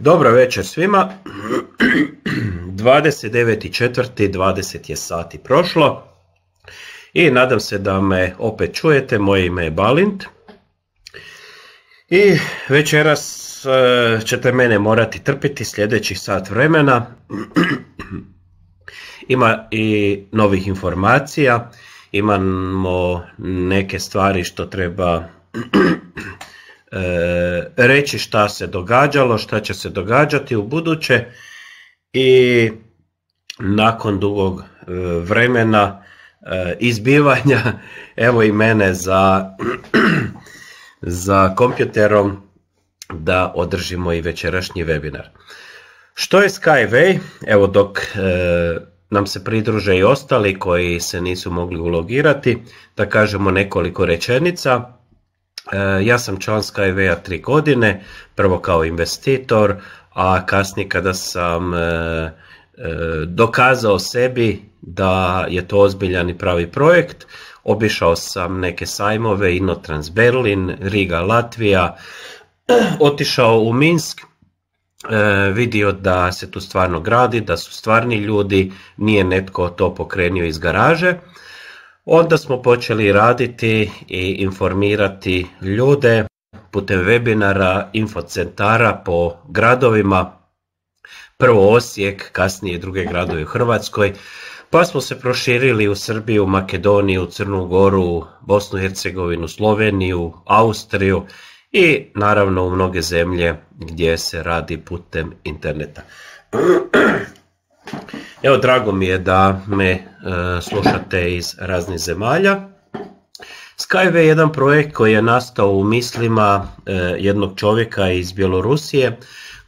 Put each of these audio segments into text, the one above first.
Dobro večer svima. 29.4.20 je sati prošlo i nadam se da me opet čujete. Moje ime je Balint i večeras e, ćete mene morati trpiti sljedećih sat vremena. Ima i novih informacija, imamo neke stvari što treba E, reći šta se događalo, šta će se događati u buduće i nakon dugog e, vremena e, izbivanja evo i mene za, za kompjuterom da održimo i večerašnji webinar. Što je Skyway? Evo dok nam se pridruže i ostali koji se nisu mogli ulogirati, da kažemo nekoliko rečenica. E, ja sam član SkyWay-a tri godine, prvo kao investitor, a kasnije kada sam e, e, dokazao sebi da je to ozbiljan i pravi projekt, obišao sam neke sajmove, Inotrans Berlin, Riga Latvija, otišao u Minsk, vidio da se tu stvarno gradi, da su stvarni ljudi, nije netko to pokrenio iz garaže Onda smo počeli raditi i informirati ljude putem webinara, infocentara po gradovima, prvo Osijek, kasnije druge gradovi u Hrvatskoj, pa smo se proširili u Srbiju, Makedoniju, Crnu Goru, Bosnu i Hercegovinu, Sloveniju, Austriju i naravno u mnoge zemlje gdje se radi putem interneta. Evo, drago mi je da me e, slušate iz raznih zemalja. Skyway je jedan projekt koji je nastao u mislima e, jednog čovjeka iz Bjelorusije,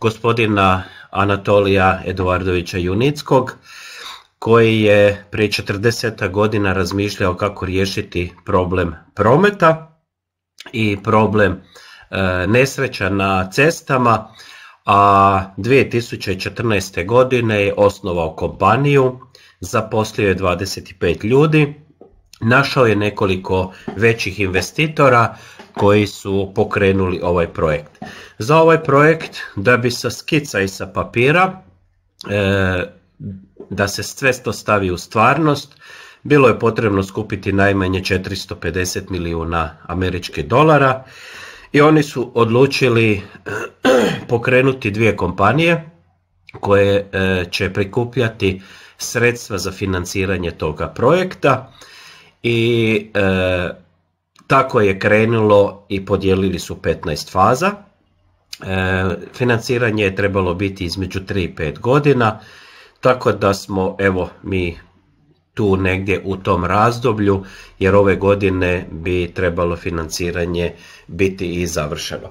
gospodina Anatolija Eduardovića Junickog, koji je prije 40 godina razmišljao kako riješiti problem prometa i problem e, nesreća na cestama a 2014. godine je osnovao kompaniju, zaposlio je 25 ljudi, našao je nekoliko većih investitora koji su pokrenuli ovaj projekt. Za ovaj projekt da bi sa skica i sa papira e, da se sve to stavi u stvarnost, bilo je potrebno skupiti najmanje 450 milijuna američkih dolara i oni su odlučili pokrenuti dvije kompanije koje e, će prikupljati sredstva za financiranje toga projekta i e, tako je krenulo i podijelili su 15 faza. E, financiranje je trebalo biti između 3 i 5 godina, tako da smo evo mi tu negdje u tom razdoblju jer ove godine bi trebalo financiranje biti i završeno.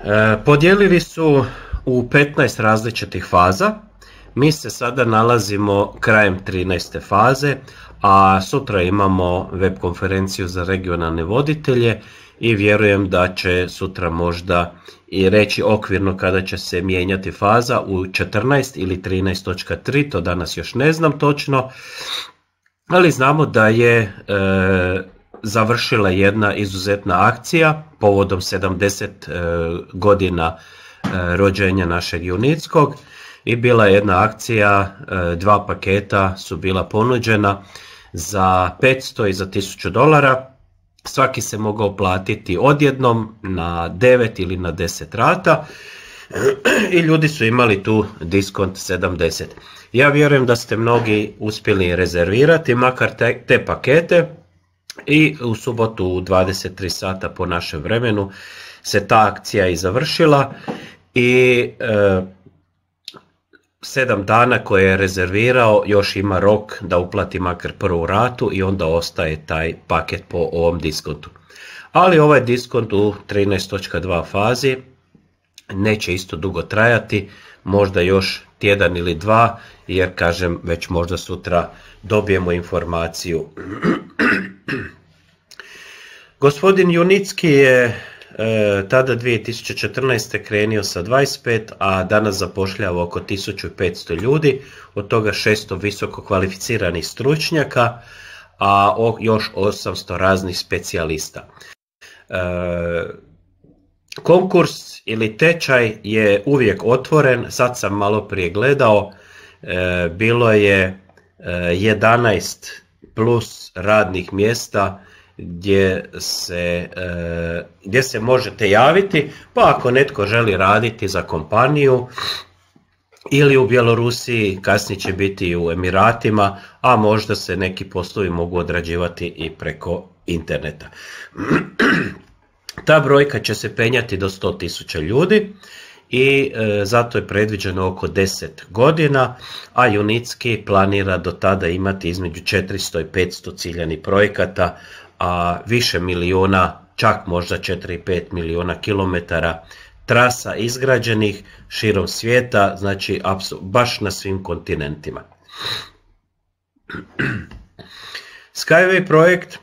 E, podijelili su u 15 različitih faza. Mi se sada nalazimo krajem 13. faze, a sutra imamo web konferenciju za regionalne voditelje i vjerujem da će sutra možda i reći okvirno kada će se mijenjati faza u 14 ili 13.3, to danas još ne znam točno, ali znamo da je e, završila jedna izuzetna akcija povodom 70 e, godina e, rođenja našeg Junickog i bila je jedna akcija, dva paketa su bila ponuđena za 500 i za 1000 dolara, Svaki se mogao platiti odjednom na 9 ili na 10 rata i ljudi su imali tu diskont 70. Ja vjerujem da ste mnogi uspjeli rezervirati makar te, te pakete i u subotu u 23 sata po našem vremenu se ta akcija i završila i e, sedam dana koje je rezervirao još ima rok da uplati makar prvu ratu i onda ostaje taj paket po ovom diskontu. Ali ovaj diskont u 13.2 fazi neće isto dugo trajati, možda još tjedan ili dva, jer kažem već možda sutra dobijemo informaciju. Gospodin Junicki je E, tada 2014. krenio sa 25, a danas zapošljava oko 1500 ljudi, od toga 600 visoko kvalificiranih stručnjaka, a još 800 raznih specijalista. E, konkurs ili tečaj je uvijek otvoren, sad sam malo prije gledao, e, bilo je 11 plus radnih mjesta gdje se, e, gdje se možete javiti, pa ako netko želi raditi za kompaniju ili u Bjelorusiji, kasnije će biti i u Emiratima, a možda se neki poslovi mogu odrađivati i preko interneta. Ta brojka će se penjati do 100.000 ljudi i e, zato je predviđeno oko 10 godina, a Junitski planira do tada imati između 400 i 500 ciljanih projekata, a više miliona, čak možda 4-5 miliona kilometara trasa izgrađenih širom svijeta, znači baš na svim kontinentima. Skyway projekt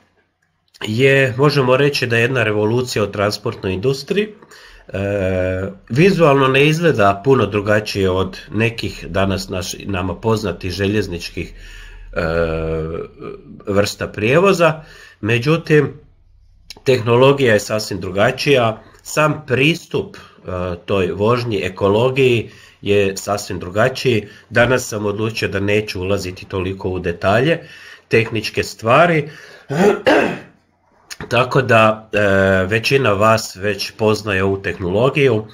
je, možemo reći da je jedna revolucija u transportnoj industriji. E, vizualno ne izgleda puno drugačije od nekih danas naš, nama poznatih željezničkih E, vrsta prijevoza. Međutim, tehnologija je sasvim drugačija, sam pristup e, toj vožnji, ekologiji je sasvim drugačiji. Danas sam odlučio da neću ulaziti toliko u detalje, tehničke stvari. Tako da e, većina vas već poznaje ovu tehnologiju.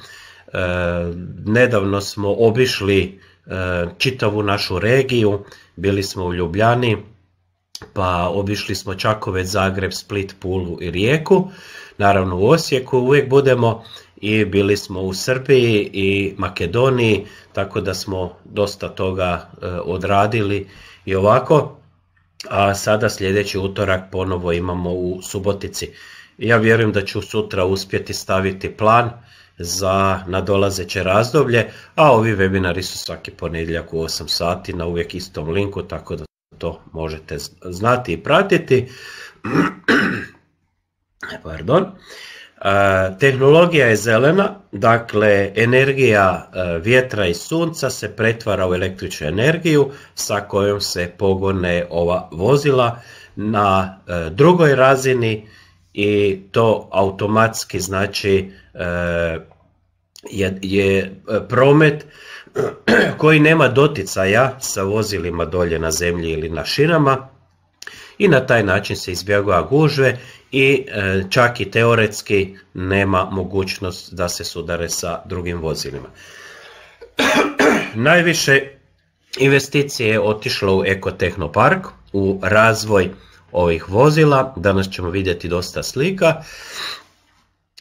nedavno smo obišli čitavu našu regiju bili smo u Ljubljani, pa obišli smo Čakovec, Zagreb, Split, Pulu i Rijeku, naravno u Osijeku uvijek budemo i bili smo u Srbiji i Makedoniji, tako da smo dosta toga e, odradili i ovako. A sada sljedeći utorak ponovo imamo u Subotici. Ja vjerujem da ću sutra uspjeti staviti plan za nadolazeće razdoblje, a ovi webinari su svaki ponedjeljak u 8 sati na uvijek istom linku, tako da to možete znati i pratiti. Pardon. E, tehnologija je zelena, dakle energija e, vjetra i sunca se pretvara u električnu energiju sa kojom se pogone ova vozila na e, drugoj razini i to automatski znači Eh, je, je eh, promet koji nema doticaja sa vozilima dolje na zemlji ili na šinama i na taj način se izbjegava gužve i eh, čak i teoretski nema mogućnost da se sudare sa drugim vozilima. Najviše investicije je otišlo u Ekotehnopark, u razvoj ovih vozila. Danas ćemo vidjeti dosta slika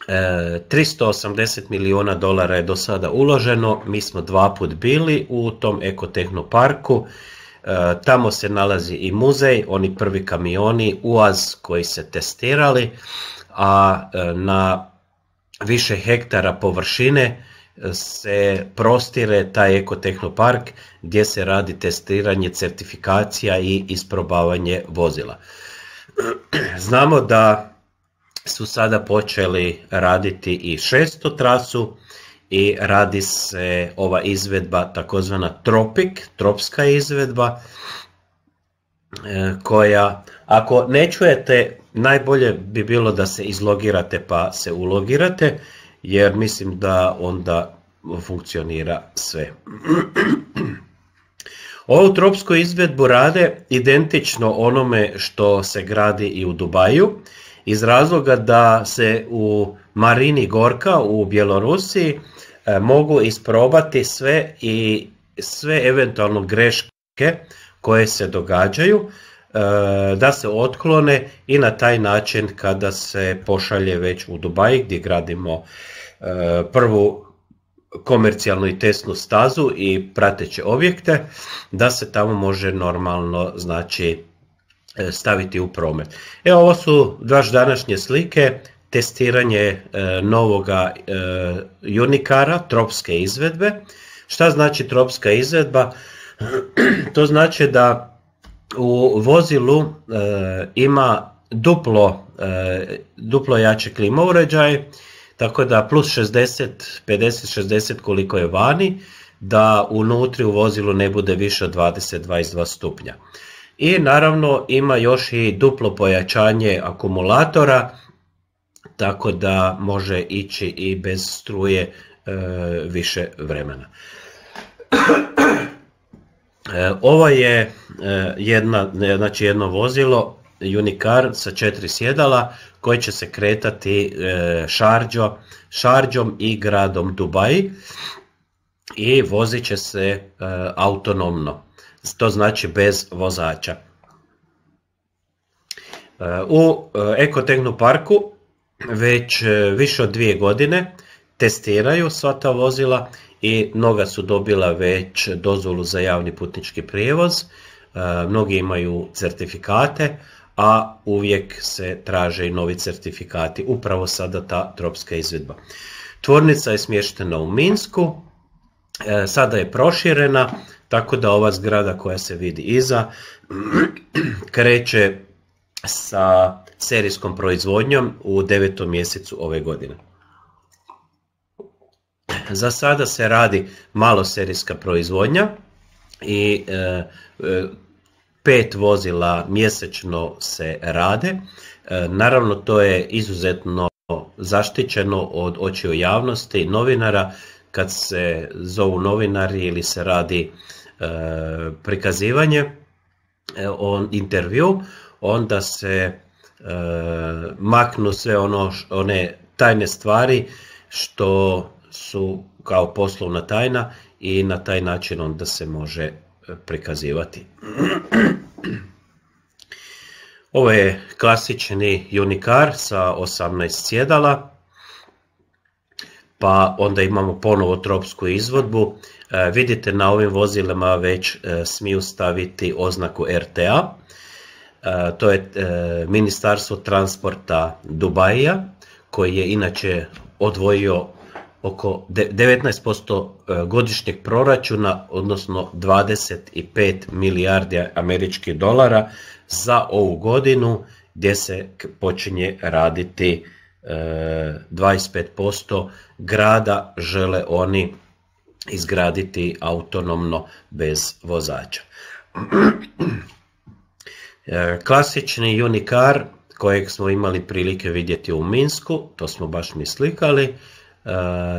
380 e, milijuna dolara je do sada uloženo, mi smo dva put bili u tom ekotehnoparku, e, tamo se nalazi i muzej, oni prvi kamioni UAZ koji se testirali, a e, na više hektara površine se prostire taj ekotehnopark gdje se radi testiranje, certifikacija i isprobavanje vozila. Znamo da su sada počeli raditi i šestu trasu i radi se ova izvedba takozvana tropik, tropska izvedba e, koja ako ne čujete najbolje bi bilo da se izlogirate pa se ulogirate jer mislim da onda funkcionira sve. Ovu tropsku izvedbu rade identično onome što se gradi i u Dubaju iz razloga da se u Marini Gorka u Bjelorusiji e, mogu isprobati sve i sve eventualno greške koje se događaju e, da se otklone i na taj način kada se pošalje već u Dubaji gdje gradimo e, prvu komercijalnu i testnu stazu i prateće objekte da se tamo može normalno znači E, staviti u promet. Evo ovo su baš današnje slike, testiranje novog e, novoga junikara, e, tropske izvedbe. Šta znači tropska izvedba? to znači da u vozilu ima duplo, duplo jači klima tako da plus 60, 50, 60 koliko je vani, da unutri u vozilu ne bude više od 20, 22 stupnja. I naravno ima još i duplo pojačanje akumulatora, tako da može ići i bez struje e, više vremena. E, ovo je e, jedna, znači jedno vozilo Unicar sa četiri sjedala koje će se kretati šarđo, šarđom i gradom Dubai i vozit će se autonomno to znači bez vozača. U eh, Ekotehnu parku već eh, više od dvije godine testiraju sva ta vozila i mnoga su dobila već dozvolu za javni putnički prijevoz, eh, mnogi imaju certifikate, a uvijek se traže i novi certifikati, upravo sada ta tropska izvedba. Tvornica je smještena u Minsku, sada je proširena, tako da ova zgrada koja se vidi iza kreće sa serijskom proizvodnjom u devetom mjesecu ove godine. Za sada se radi malo serijska proizvodnja i e, e pet vozila mjesečno se rade. E, naravno to je izuzetno zaštićeno od očiju javnosti novinara kad se zovu novinari ili se radi E, prikazivanje e, on intervju, onda se e, maknu sve ono, one tajne stvari što su kao poslovna tajna i na taj način onda se može prikazivati. Ovo je klasični Unicar sa 18 sjedala, pa onda imamo ponovo tropsku izvodbu E, vidite na ovim vozilima već e, smiju staviti oznaku RTA, e, to je Ministarstvo transporta dubajija koji je inače odvojio oko 19% godišnjeg proračuna, odnosno 25 milijardi američkih dolara za ovu godinu gdje se počinje raditi 25% grada žele oni izgraditi autonomno bez vozača. E, klasični Unicar kojeg smo imali prilike vidjeti u Minsku, to smo baš mi slikali, e,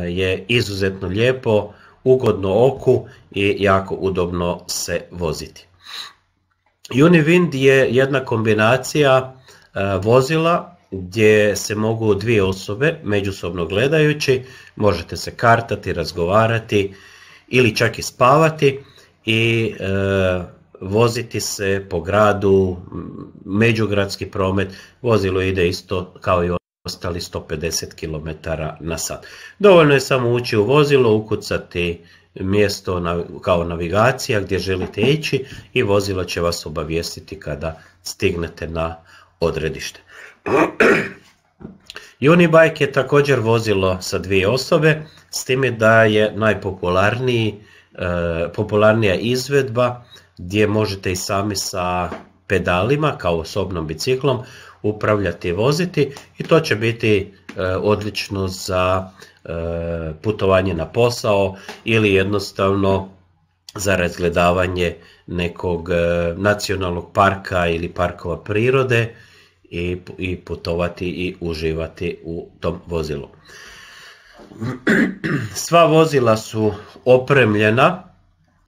je izuzetno lijepo, ugodno oku i jako udobno se voziti. Univind je jedna kombinacija e, vozila gdje se mogu dvije osobe međusobno gledajući, možete se kartati, razgovarati ili čak i spavati i e, voziti se po gradu, međugradski promet, vozilo ide isto kao i ostali 150 km na sat. Dovoljno je samo ući u vozilo, ukucati mjesto na, kao navigacija gdje želite ići i vozilo će vas obavijestiti kada stignete na odredište. Unibike je također vozilo sa dvije osobe, s time da je najpopularniji e, popularnija izvedba gdje možete i sami sa pedalima kao osobnom biciklom upravljati i voziti i to će biti e, odlično za e, putovanje na posao ili jednostavno za razgledavanje nekog nacionalnog parka ili parkova prirode i, i putovati i uživati u tom vozilu. Sva vozila su opremljena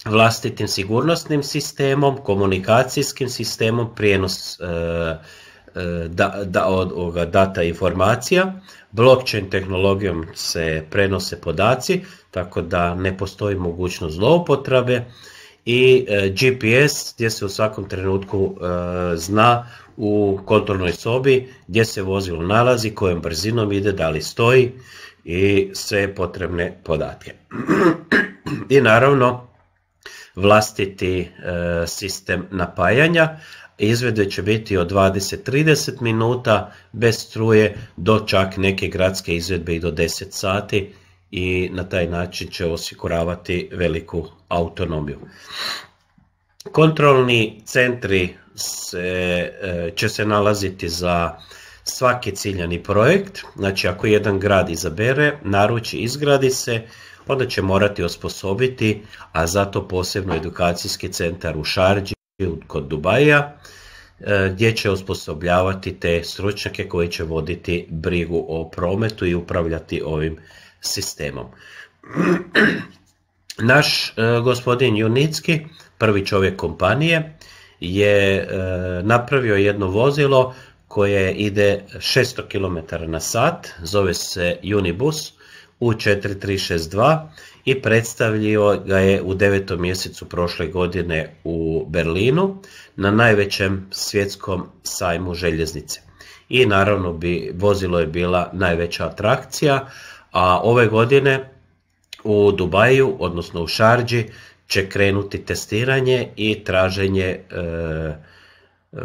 vlastitim sigurnosnim sistemom, komunikacijskim sistemom, prijenos e, e da, da, od data informacija. Blockchain tehnologijom se prenose podaci, tako da ne postoji mogućnost zloupotrebe i e, GPS gdje se u svakom trenutku e, zna u kontrolnoj sobi gdje se vozilo nalazi, kojom brzinom ide, da li stoji i sve potrebne podatke. I naravno vlastiti e, sistem napajanja, izvede će biti od 20-30 minuta bez struje do čak neke gradske izvedbe i do 10 sati i na taj način će osiguravati veliku autonomiju. Kontrolni centri se, e, će se nalaziti za svaki ciljani projekt, znači ako jedan grad izabere, naruči, izgradi se, onda će morati osposobiti, a zato posebno edukacijski centar u Šarđi kod Dubaja, e, gdje će osposobljavati te stručnjake koji će voditi brigu o prometu i upravljati ovim sistemom. Naš e, gospodin Junicki, prvi čovjek kompanije, je e, napravio jedno vozilo koje ide 600 km na sat, zove se Unibus U4362 i predstavljio ga je u devetom mjesecu prošle godine u Berlinu na najvećem svjetskom sajmu željeznice. I naravno bi, vozilo je bila najveća atrakcija, a ove godine u Dubaju, odnosno u Šarđi, će krenuti testiranje i traženje e, e,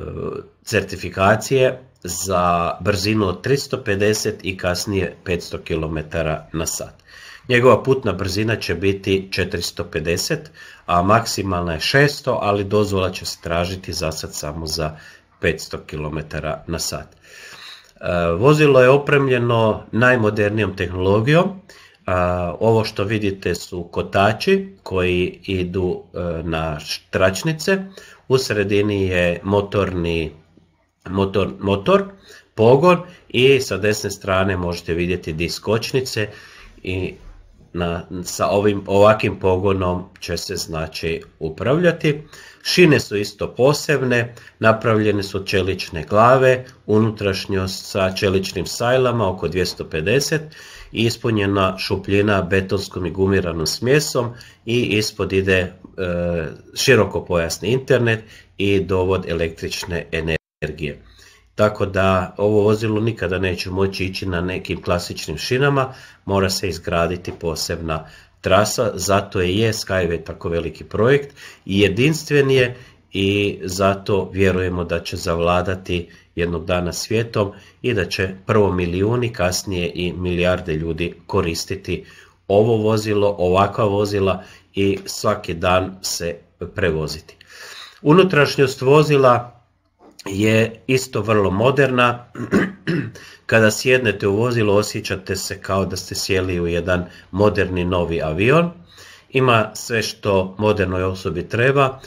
certifikacije za brzinu od 350 i kasnije 500 km na sat. Njegova putna brzina će biti 450, a maksimalna je 600, ali dozvola će se tražiti za sad samo za 500 km na sat. E, vozilo je opremljeno najmodernijom tehnologijom ovo što vidite su kotači koji idu e, na tračnice, u sredini je motorni motor, motor pogon i sa desne strane možete vidjeti diskočnice i na, sa ovim ovakvim pogonom će se znači upravljati. Šine su isto posebne, napravljene su čelične glave, unutrašnjost sa čeličnim sajlama oko 250 i ispunjena šupljina betonskom i gumiranom smjesom i ispod ide e, široko pojasni internet i dovod električne energije. Tako da ovo vozilo nikada neće moći ići na nekim klasičnim šinama, mora se izgraditi posebna trasa, zato je, je Skyway tako veliki projekt i jedinstven je i zato vjerujemo da će zavladati jednog dana svijetom i da će prvo milijuni, kasnije i milijarde ljudi koristiti ovo vozilo, ovakva vozila i svaki dan se prevoziti. Unutrašnjost vozila je isto vrlo moderna. Kada sjednete u vozilo osjećate se kao da ste sjeli u jedan moderni novi avion. Ima sve što modernoj osobi treba.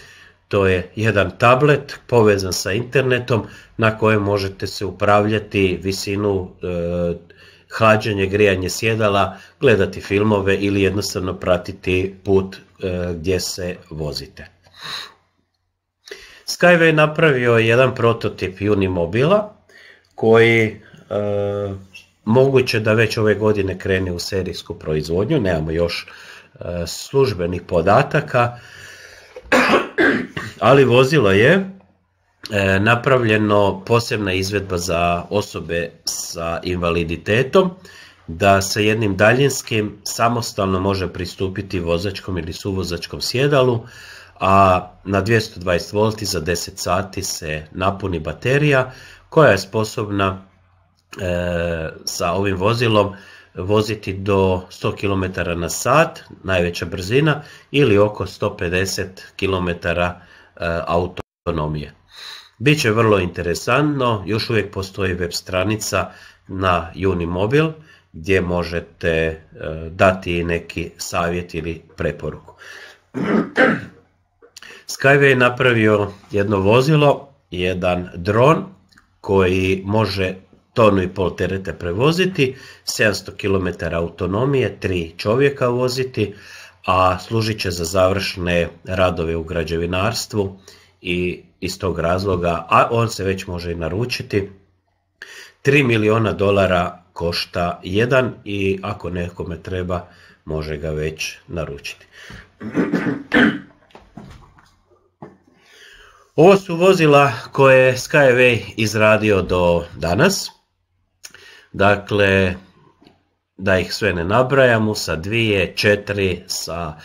To je jedan tablet povezan sa internetom na kojem možete se upravljati visinu e, hlađenje, grijanje sjedala, gledati filmove ili jednostavno pratiti put e, gdje se vozite. Skyway napravio jedan prototip Unimobila koji e, moguće da već ove godine krene u serijsku proizvodnju, nemamo još e, službenih podataka, ali vozilo je e, napravljeno posebna izvedba za osobe sa invaliditetom, da se jednim daljinskim samostalno može pristupiti vozačkom ili suvozačkom sjedalu, a na 220 V za 10 sati se napuni baterija koja je sposobna e, sa ovim vozilom voziti do 100 km na sat, najveća brzina, ili oko 150 km e, autonomije. Biće vrlo interesantno, još uvijek postoji web stranica na Unimobil gdje možete e, dati neki savjet ili preporuku. Skyway je napravio jedno vozilo, jedan dron koji može tonu i pol terete prevoziti, 700 km autonomije, tri čovjeka voziti, a služit će za završne radove u građevinarstvu i iz tog razloga, a on se već može i naručiti, 3 miliona dolara košta jedan i ako nekome treba može ga već naručiti. Ovo su vozila koje je Skyway izradio do danas. Dakle, da ih sve ne nabrajamo, sa 2, 4, sa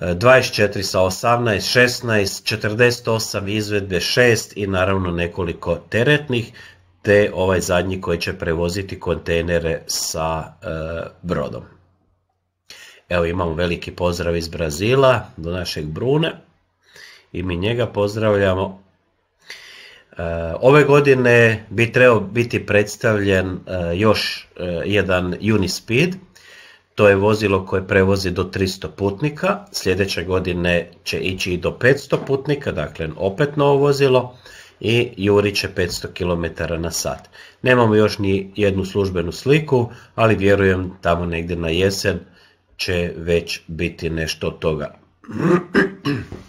24, e, sa 18, 16, 48 izvedbe, 6 i naravno nekoliko teretnih, te ovaj zadnji koji će prevoziti kontejnere sa e, brodom. Evo imamo veliki pozdrav iz Brazila do našeg Brune i mi njega pozdravljamo. E, ove godine bi trebao biti predstavljen e, još e, jedan Unispeed, to je vozilo koje prevozi do 300 putnika, sljedeće godine će ići i do 500 putnika, dakle opet novo vozilo i juri će 500 km na sat. Nemamo još ni jednu službenu sliku, ali vjerujem tamo negdje na jesen će već biti nešto od toga.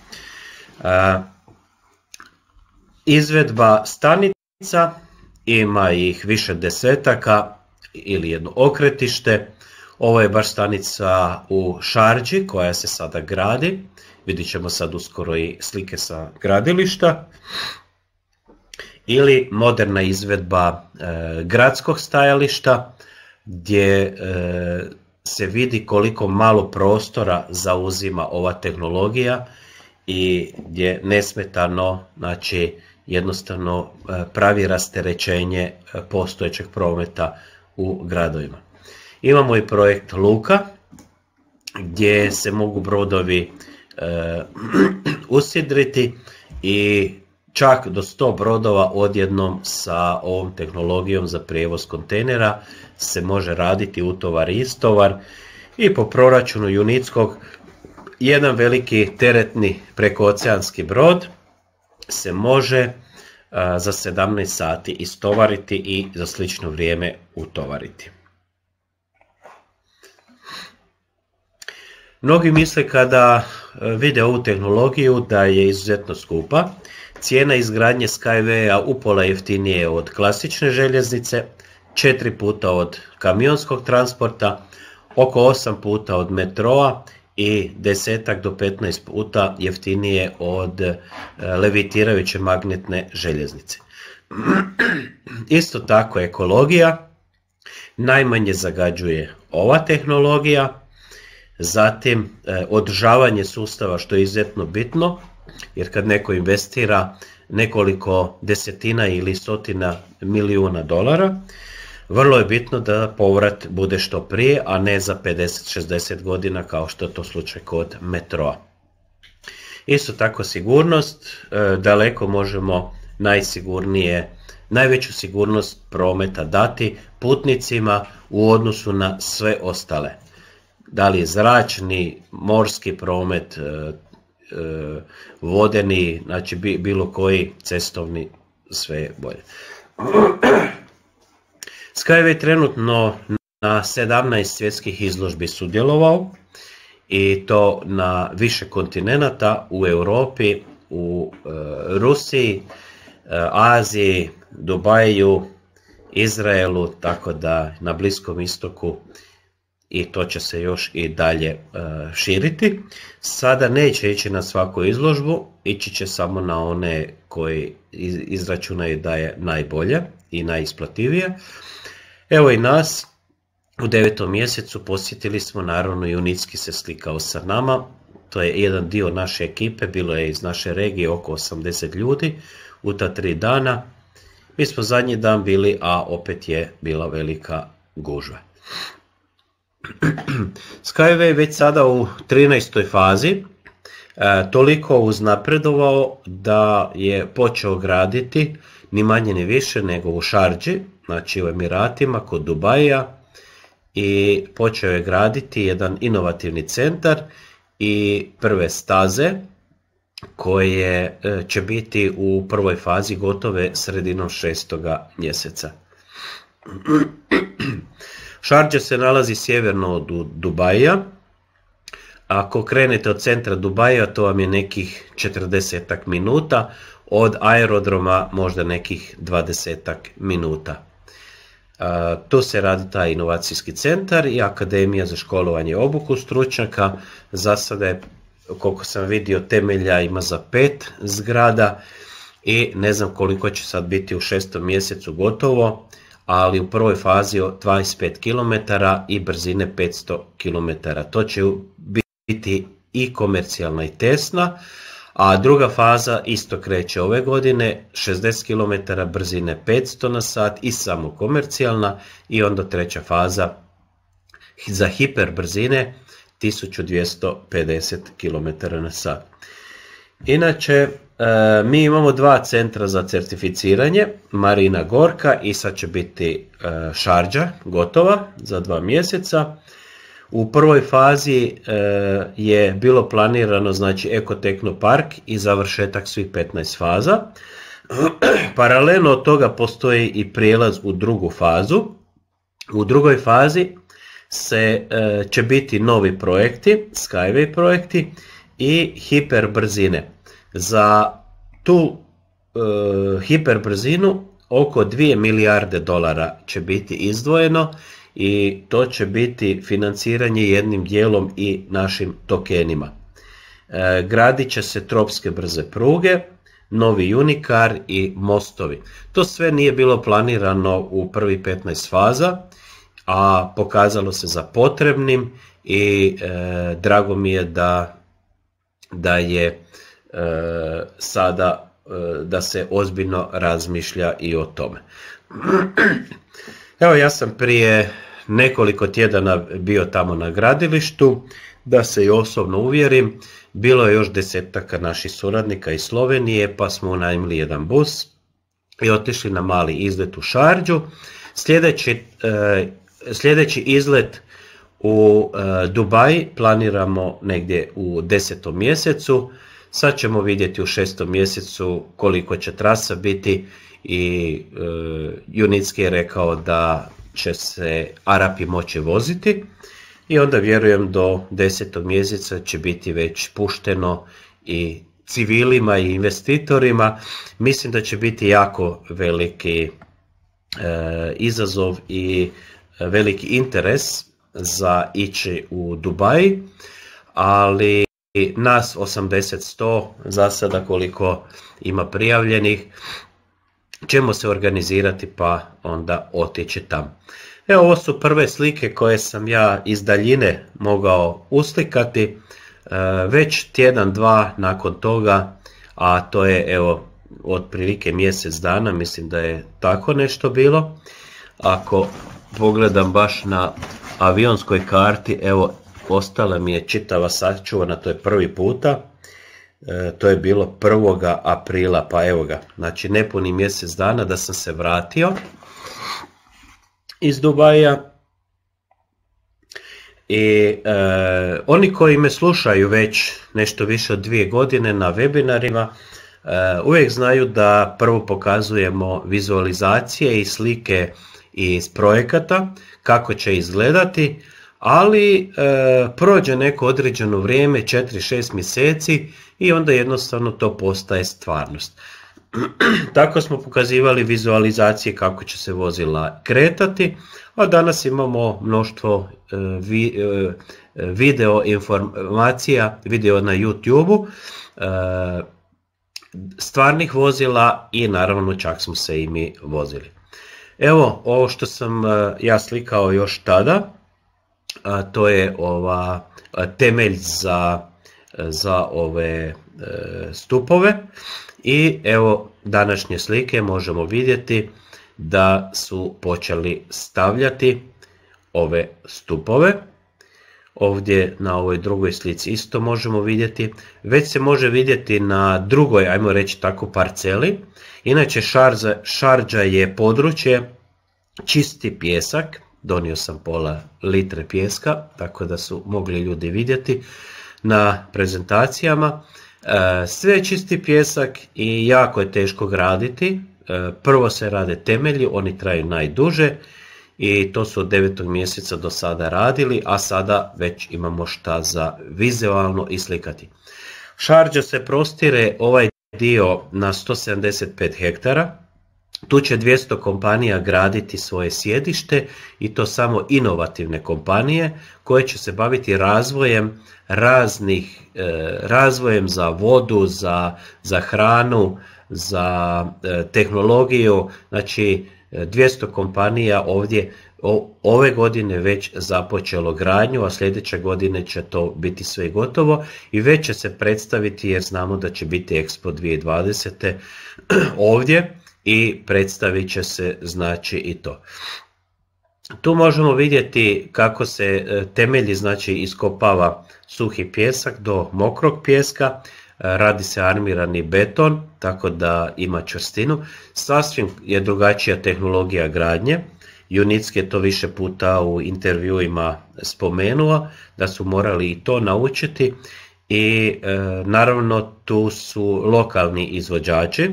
Izvedba stanica, ima ih više desetaka ili jedno okretište. Ovo je baš stanica u Šarđi koja se sada gradi. vidit ćemo sad uskoro i slike sa gradilišta. Ili moderna izvedba e, gradskog stajališta gdje e, se vidi koliko malo prostora zauzima ova tehnologija i gdje nesmetano znači jednostavno e, pravi rasterećenje e, postojećeg prometa u gradovima. Imamo i projekt Luka gdje se mogu brodovi e, usidriti i čak do 100 brodova odjednom sa ovom tehnologijom za prijevoz kontejnera se može raditi utovar i istovar i po proračunu Junickog jedan veliki teretni prekooceanski brod se može za 17 sati istovariti i za slično vrijeme utovariti. Mnogi misle kada vide ovu tehnologiju da je izuzetno skupa. Cijena izgradnje Skyway-a upola jeftinije od klasične željeznice, četiri puta od kamionskog transporta, oko 8 puta od metroa i desetak do 15 puta jeftinije od e, levitirajuće magnetne željeznice. Isto tako ekologija, najmanje zagađuje ova tehnologija, zatim e, održavanje sustava što je izuzetno bitno, jer kad neko investira nekoliko desetina ili stotina milijuna dolara, vrlo je bitno da povrat bude što prije, a ne za 50-60 godina kao što je to slučaj kod metroa. Isto tako sigurnost, e, daleko možemo najsigurnije, najveću sigurnost prometa dati putnicima u odnosu na sve ostale. Da li je zračni, morski promet, e, e, vodeni, znači bilo koji cestovni, sve bolje. Skyway trenutno na 17 svjetskih izložbi sudjelovao i to na više kontinenata u Europi, u e, Rusiji, e, Aziji, Dubaju, Izraelu, tako da na Bliskom istoku i to će se još i dalje e, širiti. Sada neće ići na svaku izložbu, ići će samo na one koji izračunaju da je najbolje i najisplativije. Evo i nas, u devetom mjesecu posjetili smo, naravno i Unitski se slikao sa nama, to je jedan dio naše ekipe, bilo je iz naše regije oko 80 ljudi u ta tri dana. Mi smo zadnji dan bili, a opet je bila velika gužva. Skyway je već sada u 13. fazi e, toliko uznapredovao da je počeo graditi ni manje ni više nego u Šarđi, znači u Emiratima, kod Dubaja i počeo je graditi jedan inovativni centar i prve staze koje e, će biti u prvoj fazi gotove sredinom šestoga mjeseca. Šarđa se nalazi sjeverno od Dubaja. Ako krenete od centra Dubaja, to vam je nekih 40 minuta od aerodroma možda nekih 20 minuta. E, tu se radi taj inovacijski centar i Akademija za školovanje i obuku stručnjaka. Za sada je, koliko sam vidio, temelja ima za pet zgrada i ne znam koliko će sad biti u šestom mjesecu gotovo, ali u prvoj fazi od 25 km i brzine 500 km. To će biti i komercijalna i tesna, a druga faza isto kreće ove godine, 60 km brzine 500 na sat i samo komercijalna i onda treća faza za hiperbrzine 1250 km na sat. Inače, e, mi imamo dva centra za certificiranje, Marina Gorka i sad će biti e, Šarđa gotova za dva mjeseca. U prvoj fazi e, je bilo planirano znači park i završetak svih 15 faza. Paralelno od toga postoji i prijelaz u drugu fazu. U drugoj fazi se e, će biti novi projekti, Skyway projekti i hiperbrzine. Za tu e, hiperbrzinu oko 2 milijarde dolara će biti izdvojeno i to će biti financiranje jednim dijelom i našim tokenima. E, gradit će se tropske brze pruge, novi unikar i mostovi. To sve nije bilo planirano u prvi 15 faza, a pokazalo se za potrebnim i e, drago mi je da, da je e, sada da se ozbiljno razmišlja i o tome. Evo ja sam prije nekoliko tjedana bio tamo na gradilištu, da se i osobno uvjerim, bilo je još desetaka naših suradnika iz Slovenije, pa smo unajmili jedan bus i otišli na mali izlet u Šarđu. Sljedeći, eh, sljedeći izlet u e, Dubaj planiramo negdje u desetom mjesecu. Sad ćemo vidjeti u šestom mjesecu koliko će trasa biti i e, Junitski je rekao da će se Arapi moći voziti i onda vjerujem do 10. mjeseca će biti već pušteno i civilima i investitorima. Mislim da će biti jako veliki e, izazov i veliki interes za ići u Dubaj, ali nas 80-100 za sada koliko ima prijavljenih ćemo se organizirati pa onda otići tamo. Evo ovo su prve slike koje sam ja iz daljine mogao uslikati e, već tjedan dva nakon toga, a to je evo otprilike mjesec dana, mislim da je tako nešto bilo. Ako pogledam baš na avionskoj karti, evo ostala mi je čitava sačuvana, to je prvi puta. E, to je bilo 1. aprila, pa evo ga, znači nepuni mjesec dana da sam se vratio iz Dubaja. I e, oni koji me slušaju već nešto više od dvije godine na webinarima, e, uvijek znaju da prvo pokazujemo vizualizacije i slike iz projekata, kako će izgledati, ali e, prođe neko određeno vrijeme, 4-6 mjeseci i onda jednostavno to postaje stvarnost. Tako smo pokazivali vizualizacije kako će se vozila kretati, a danas imamo mnoštvo e, e video informacija, video na youtube e, stvarnih vozila i naravno čak smo se i mi vozili. Evo ovo što sam ja slikao još tada, to je ova temelj za, za ove e, stupove i evo današnje slike možemo vidjeti da su počeli stavljati ove stupove ovdje na ovoj drugoj slici isto možemo vidjeti već se može vidjeti na drugoj ajmo reći tako parceli inače šarđa je područje čisti pjesak donio sam pola litre pjeska, tako da su mogli ljudi vidjeti na prezentacijama. E, sve je čisti pjesak i jako je teško graditi. E, prvo se rade temelji, oni traju najduže i to su od 9. mjeseca do sada radili, a sada već imamo šta za vizualno islikati. Šarđa se prostire ovaj dio na 175 hektara, tu će 200 kompanija graditi svoje sjedište i to samo inovativne kompanije koje će se baviti razvojem raznih, e, razvojem za vodu, za, za hranu, za e, tehnologiju, znači 200 e, kompanija ovdje ove godine već započelo gradnju, a sljedeće godine će to biti sve gotovo i već će se predstaviti jer znamo da će biti Expo 2020. ovdje i predstavit će se znači i to. Tu možemo vidjeti kako se e, temelji znači iskopava suhi pjesak do mokrog pjeska, e, radi se armirani beton, tako da ima čvrstinu. Sasvim je drugačija tehnologija gradnje. Junitski je to više puta u intervjuima spomenuo, da su morali i to naučiti. I e, naravno tu su lokalni izvođači,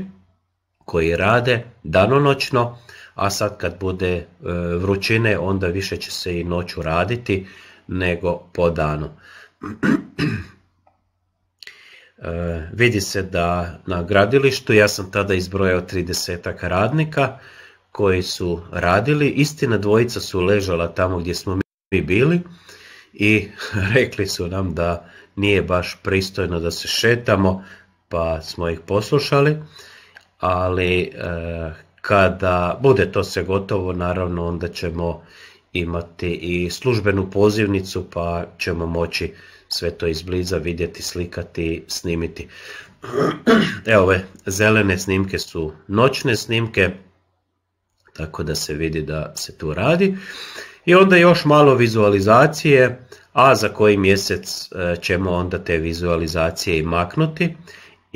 koji rade danonoćno, a sad kad bude e, vrućine onda više će se i noću raditi nego po danu. E, vidi se da na gradilištu, ja sam tada izbrojao 30 radnika koji su radili, istina dvojica su ležala tamo gdje smo mi bili i rekli su nam da nije baš pristojno da se šetamo, pa smo ih poslušali ali eh, kada bude to se gotovo, naravno onda ćemo imati i službenu pozivnicu pa ćemo moći sve to izbliza vidjeti, slikati, snimiti. Evo ove zelene snimke su noćne snimke, tako da se vidi da se tu radi. I onda još malo vizualizacije, a za koji mjesec eh, ćemo onda te vizualizacije i maknuti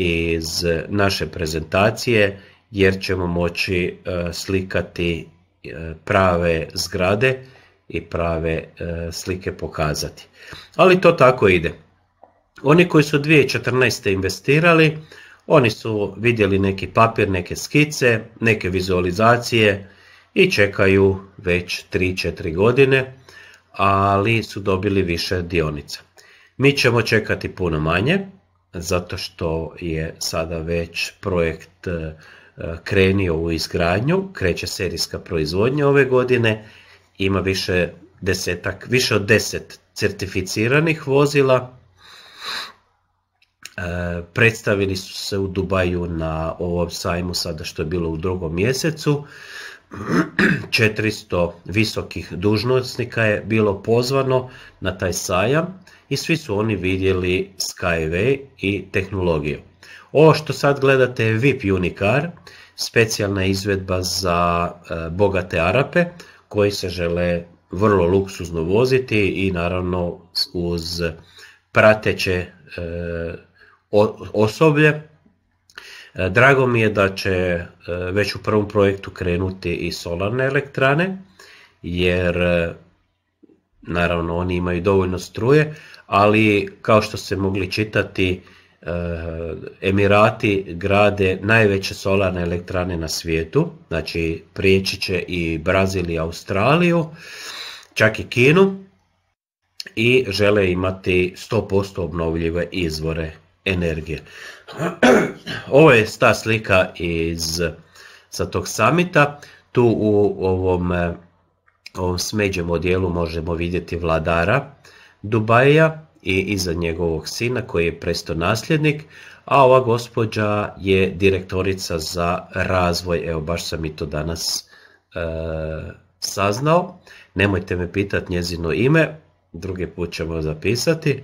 iz e, naše prezentacije jer ćemo moći e, slikati e, prave zgrade i prave slike pokazati. Ali to tako ide. Oni koji su 2014. investirali, oni su vidjeli neki papir, neke skice, neke vizualizacije i čekaju već 3-4 godine, ali su dobili više dionica. Mi ćemo čekati puno manje, zato što je sada već projekt e, krenio u izgradnju, kreće serijska proizvodnja ove godine, ima više desetak, više od deset certificiranih vozila. E, predstavili su se u Dubaju na ovom sajmu sada što je bilo u drugom mjesecu. 400 visokih dužnosnika je bilo pozvano na taj sajam i svi su oni vidjeli Skyway i tehnologiju. Ovo što sad gledate je VIP Unicar, specijalna izvedba za e, bogate Arape koji se žele vrlo luksuzno voziti i naravno uz prateće e, osoblje. E, drago mi je da će već u prvom projektu krenuti i solarne elektrane jer naravno oni imaju dovoljno struje, ali kao što ste mogli čitati, eh, Emirati grade najveće solarne elektrane na svijetu, znači prijeći će i Brazil i Australiju, čak i Kinu i žele imati 100% obnovljive izvore energije. Ovo je ta slika iz sa tog samita. Tu u ovom, eh, ovom smeđem odjelu možemo vidjeti vladara Dubaija i iza njegovog sina koji je presto nasljednik, a ova gospođa je direktorica za razvoj, evo baš sam i to danas e, saznao, nemojte me pitati njezino ime, drugi put ćemo zapisati.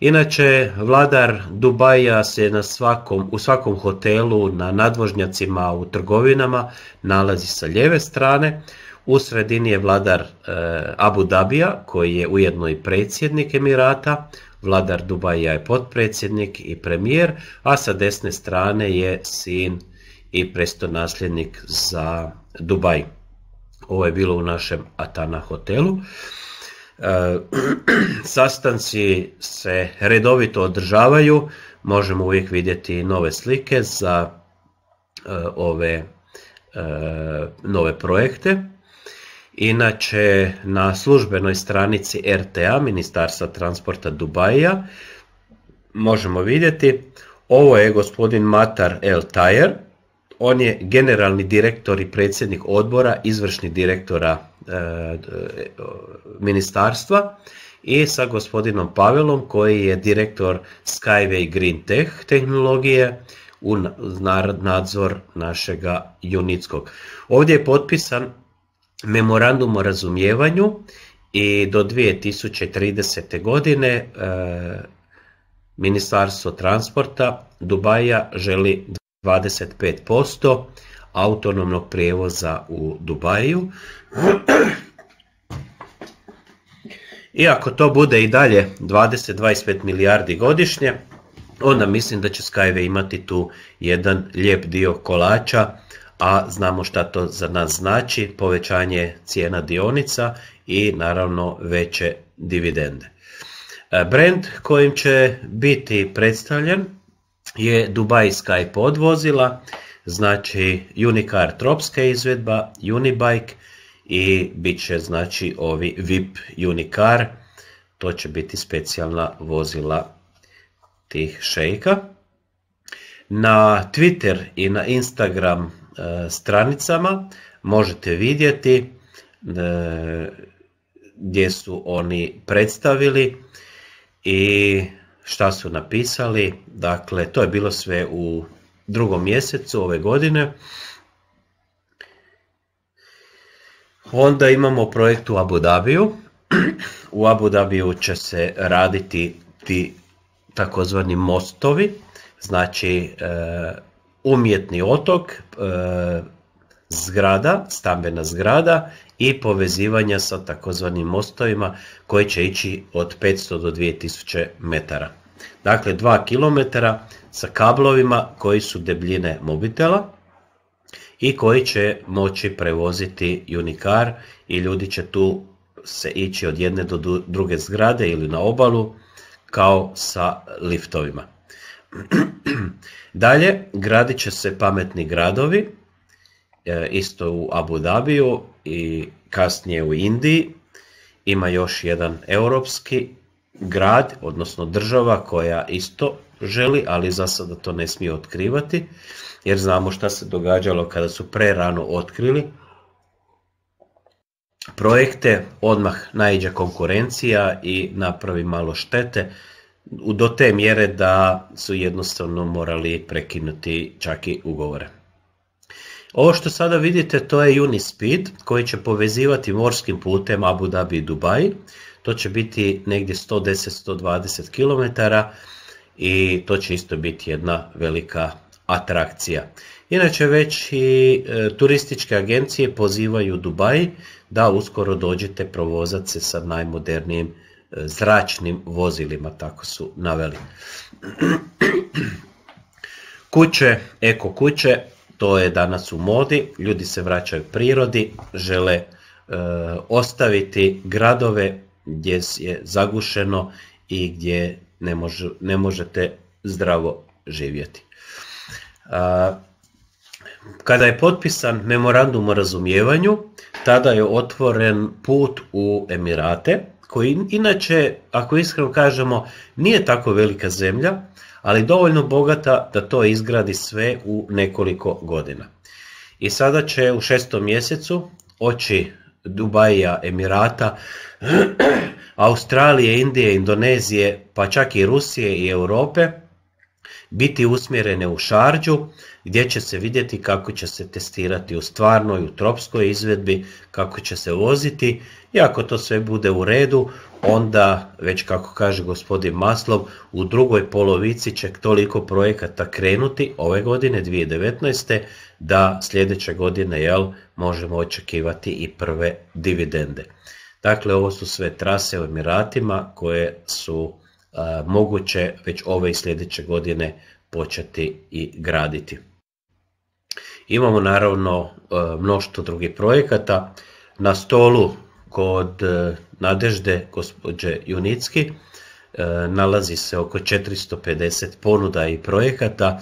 Inače, vladar Dubaja se na svakom, u svakom hotelu, na nadvožnjacima, u trgovinama nalazi sa lijeve strane, u sredini je vladar e, Abu Dabija koji je ujedno i predsjednik Emirata, vladar Dubaja je potpredsjednik i premijer, a sa desne strane je sin i prestonasljednik za Dubaj. Ovo je bilo u našem Atana hotelu. E, sastanci se redovito održavaju, možemo uvijek vidjeti nove slike za e, ove nove projekte. Inače, na službenoj stranici RTA, Ministarstva transporta Dubaja, možemo vidjeti, ovo je gospodin Matar El Tajer, on je generalni direktor i predsjednik odbora, izvršni direktora e, ministarstva i sa gospodinom Pavelom koji je direktor Skyway Green Tech tehnologije u nadzor našega Junitskog. Ovdje je potpisan memorandum o razumijevanju i do 2030. godine e, Ministarstvo transporta Dubaja želi 25% autonomnog prijevoza u Dubaju. I ako to bude i dalje 20-25 milijardi godišnje, onda mislim da će Skyway imati tu jedan lijep dio kolača a znamo šta to za nas znači, povećanje cijena dionica i naravno veće dividende. E, Brand kojim će biti predstavljen je Dubai Sky podvozila, znači Unicar tropska izvedba, Unibike i bit će znači ovi VIP Unicar, to će biti specijalna vozila tih šejka. Na Twitter i na Instagram E, stranicama možete vidjeti e, gdje su oni predstavili i šta su napisali. Dakle, to je bilo sve u drugom mjesecu ove godine. Onda imamo projekt u Abu Dhabiju. U Abu Dhabiju će se raditi ti takozvani mostovi, znači e, umjetni otok, e, zgrada, stambena zgrada i povezivanja sa takozvanim mostovima koji će ići od 500 do 2000 metara. Dakle, 2 km sa kablovima koji su debljine mobitela i koji će moći prevoziti unikar i ljudi će tu se ići od jedne do druge zgrade ili na obalu kao sa liftovima. Dalje, gradit će se pametni gradovi, e, isto u Abu Dhabiju i kasnije u Indiji. Ima još jedan europski grad, odnosno država koja isto želi, ali za sada to ne smije otkrivati, jer znamo šta se događalo kada su prerano otkrili projekte, odmah naiđe konkurencija i napravi malo štete, do te mjere da su jednostavno morali prekinuti čak i ugovore. Ovo što sada vidite to je Unispeed koji će povezivati morskim putem Abu Dhabi i Dubai. To će biti negdje 110-120 km i to će isto biti jedna velika atrakcija. Inače već i e, turističke agencije pozivaju Dubaj da uskoro dođete provozat se sa najmodernijim E, zračnim vozilima, tako su naveli. Kuće, eko kuće, to je danas u modi, ljudi se vraćaju prirodi, žele e, ostaviti gradove gdje je zagušeno i gdje ne, možete zdravo živjeti. kada je potpisan memorandum o razumijevanju, tada je otvoren put u Emirate, koji inače, ako iskreno kažemo, nije tako velika zemlja, ali dovoljno bogata da to izgradi sve u nekoliko godina. I sada će u šestom mjesecu oči Dubaja, Emirata, Australije, Indije, Indonezije, pa čak i Rusije i Europe biti usmjerene u Šarđu gdje će se vidjeti kako će se testirati u stvarnoj, u tropskoj izvedbi, kako će se voziti i ako to sve bude u redu, onda već kako kaže gospodin Maslov, u drugoj polovici će toliko projekata krenuti ove godine 2019. da sljedeće godine jel, možemo očekivati i prve dividende. Dakle, ovo su sve trase u Emiratima koje su moguće već ove i sljedeće godine početi i graditi. Imamo naravno mnoštvo drugih projekata. Na stolu kod Nadežde gospođe Junicki nalazi se oko 450 ponuda i projekata.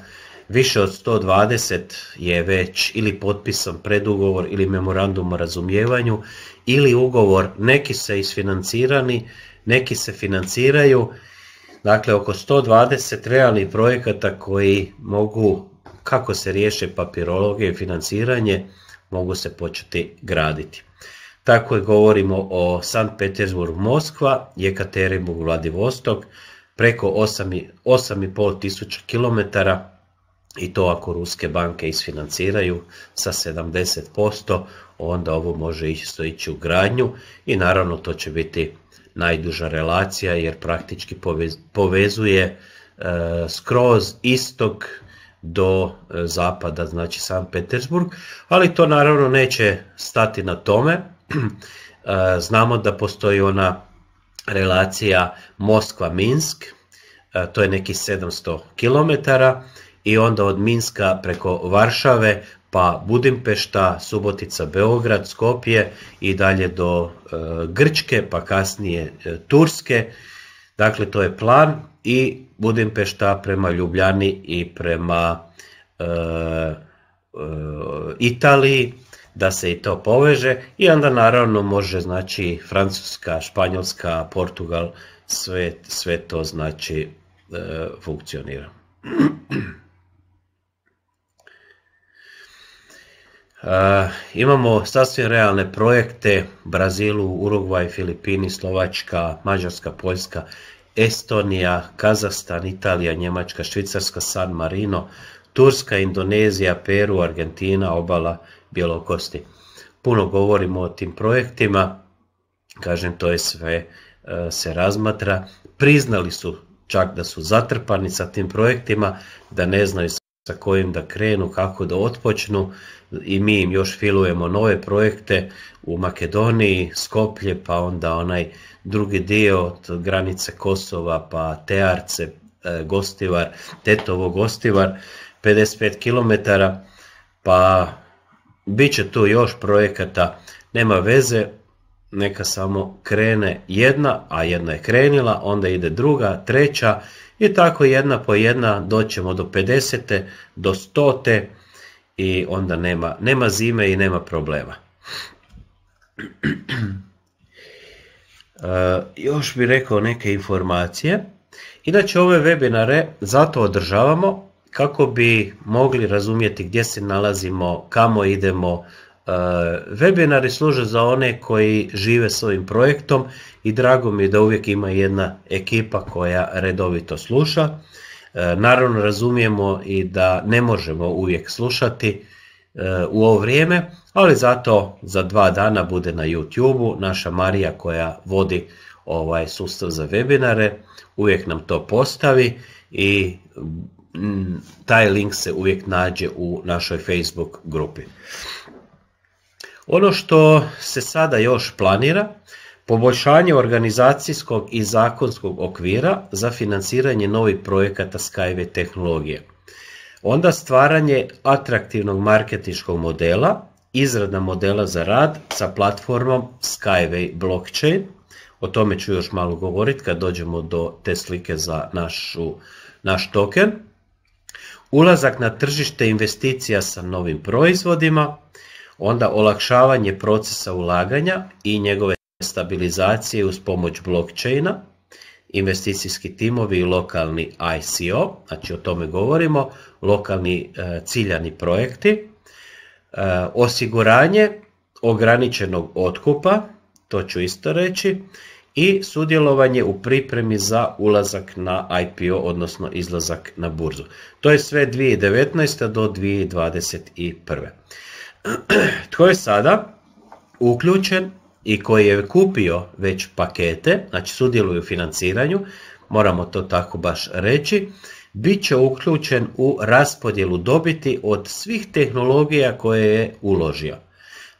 Više od 120 je već ili potpisan predugovor ili memorandum o razumijevanju ili ugovor. Neki se isfinancirani, neki se financiraju Dakle, oko 120 realnih projekata koji mogu, kako se riješe papirologije i financiranje, mogu se početi graditi. Tako je govorimo o Sankt Petersburg Moskva, Jekaterinburg Vladivostok, preko 8,5 tisuća kilometara i to ako ruske banke isfinanciraju sa 70%, onda ovo može isto ići u gradnju i naravno to će biti najduža relacija jer praktički povezuje e, skroz istok do e, zapada, znači San Petersburg, ali to naravno neće stati na tome. E, znamo da postoji ona relacija Moskva-Minsk, to je neki 700 km i onda od Minska preko Varšave pa Budimpešta, Subotica, Beograd, Skopje i dalje do e, Grčke, pa kasnije e, Turske. Dakle, to je plan i Budimpešta prema Ljubljani i prema e, Italiji da se i to poveže i onda naravno može znači Francuska, Španjolska, Portugal, sve, to znači funkcionira. Eh, imamo sasvim realne projekte Brazilu, Urugvaj, Filipini, Slovačka, Mađarska, Poljska, Estonija, Kazahstan, Italija, Njemačka, Švicarska, San Marino, Turska, Indonezija, Peru, Argentina, obala Bjelokosti. Puno govorimo o tim projektima, kažem to je sve eh, se razmatra. Priznali su čak da su zatrpani sa tim projektima, da ne znaju sa kojim da krenu, kako da otpočnu i mi im još filujemo nove projekte u Makedoniji, Skoplje, pa onda onaj drugi dio od granice Kosova, pa Tearce, e, Gostivar, Tetovo Gostivar, 55 km, pa bit će tu još projekata, nema veze, neka samo krene jedna, a jedna je krenila, onda ide druga, treća i tako jedna po jedna doćemo do 50. do 100. i onda nema, nema zime i nema problema. E, još bih rekao neke informacije. Inače ove webinare zato održavamo kako bi mogli razumjeti gdje se nalazimo, kamo idemo, E, webinari služe za one koji žive s ovim projektom i drago mi je da uvijek ima jedna ekipa koja redovito sluša. E, naravno razumijemo i da ne možemo uvijek slušati e, u ovo vrijeme, ali zato za dva dana bude na YouTube-u naša Marija koja vodi ovaj sustav za webinare, uvijek nam to postavi i taj link se uvijek nađe u našoj Facebook grupi. Ono što se sada još planira, poboljšanje organizacijskog i zakonskog okvira za financiranje novih projekata Skyway tehnologije. Onda stvaranje atraktivnog marketinškog modela, izrada modela za rad sa platformom Skyway blockchain. O tome ću još malo govoriti kad dođemo do te slike za našu, naš token. Ulazak na tržište investicija sa novim proizvodima, onda olakšavanje procesa ulaganja i njegove stabilizacije uz pomoć blockchaina, investicijski timovi i lokalni ICO, znači o tome govorimo, lokalni e, ciljani projekti, e, osiguranje ograničenog otkupa, to ću isto reći, i sudjelovanje u pripremi za ulazak na IPO, odnosno izlazak na burzu. To je sve 2019. do 2021. tko je sada uključen i koji je kupio već pakete, znači sudjeluju u financiranju, moramo to tako baš reći, bit će uključen u raspodjelu dobiti od svih tehnologija koje je uložio.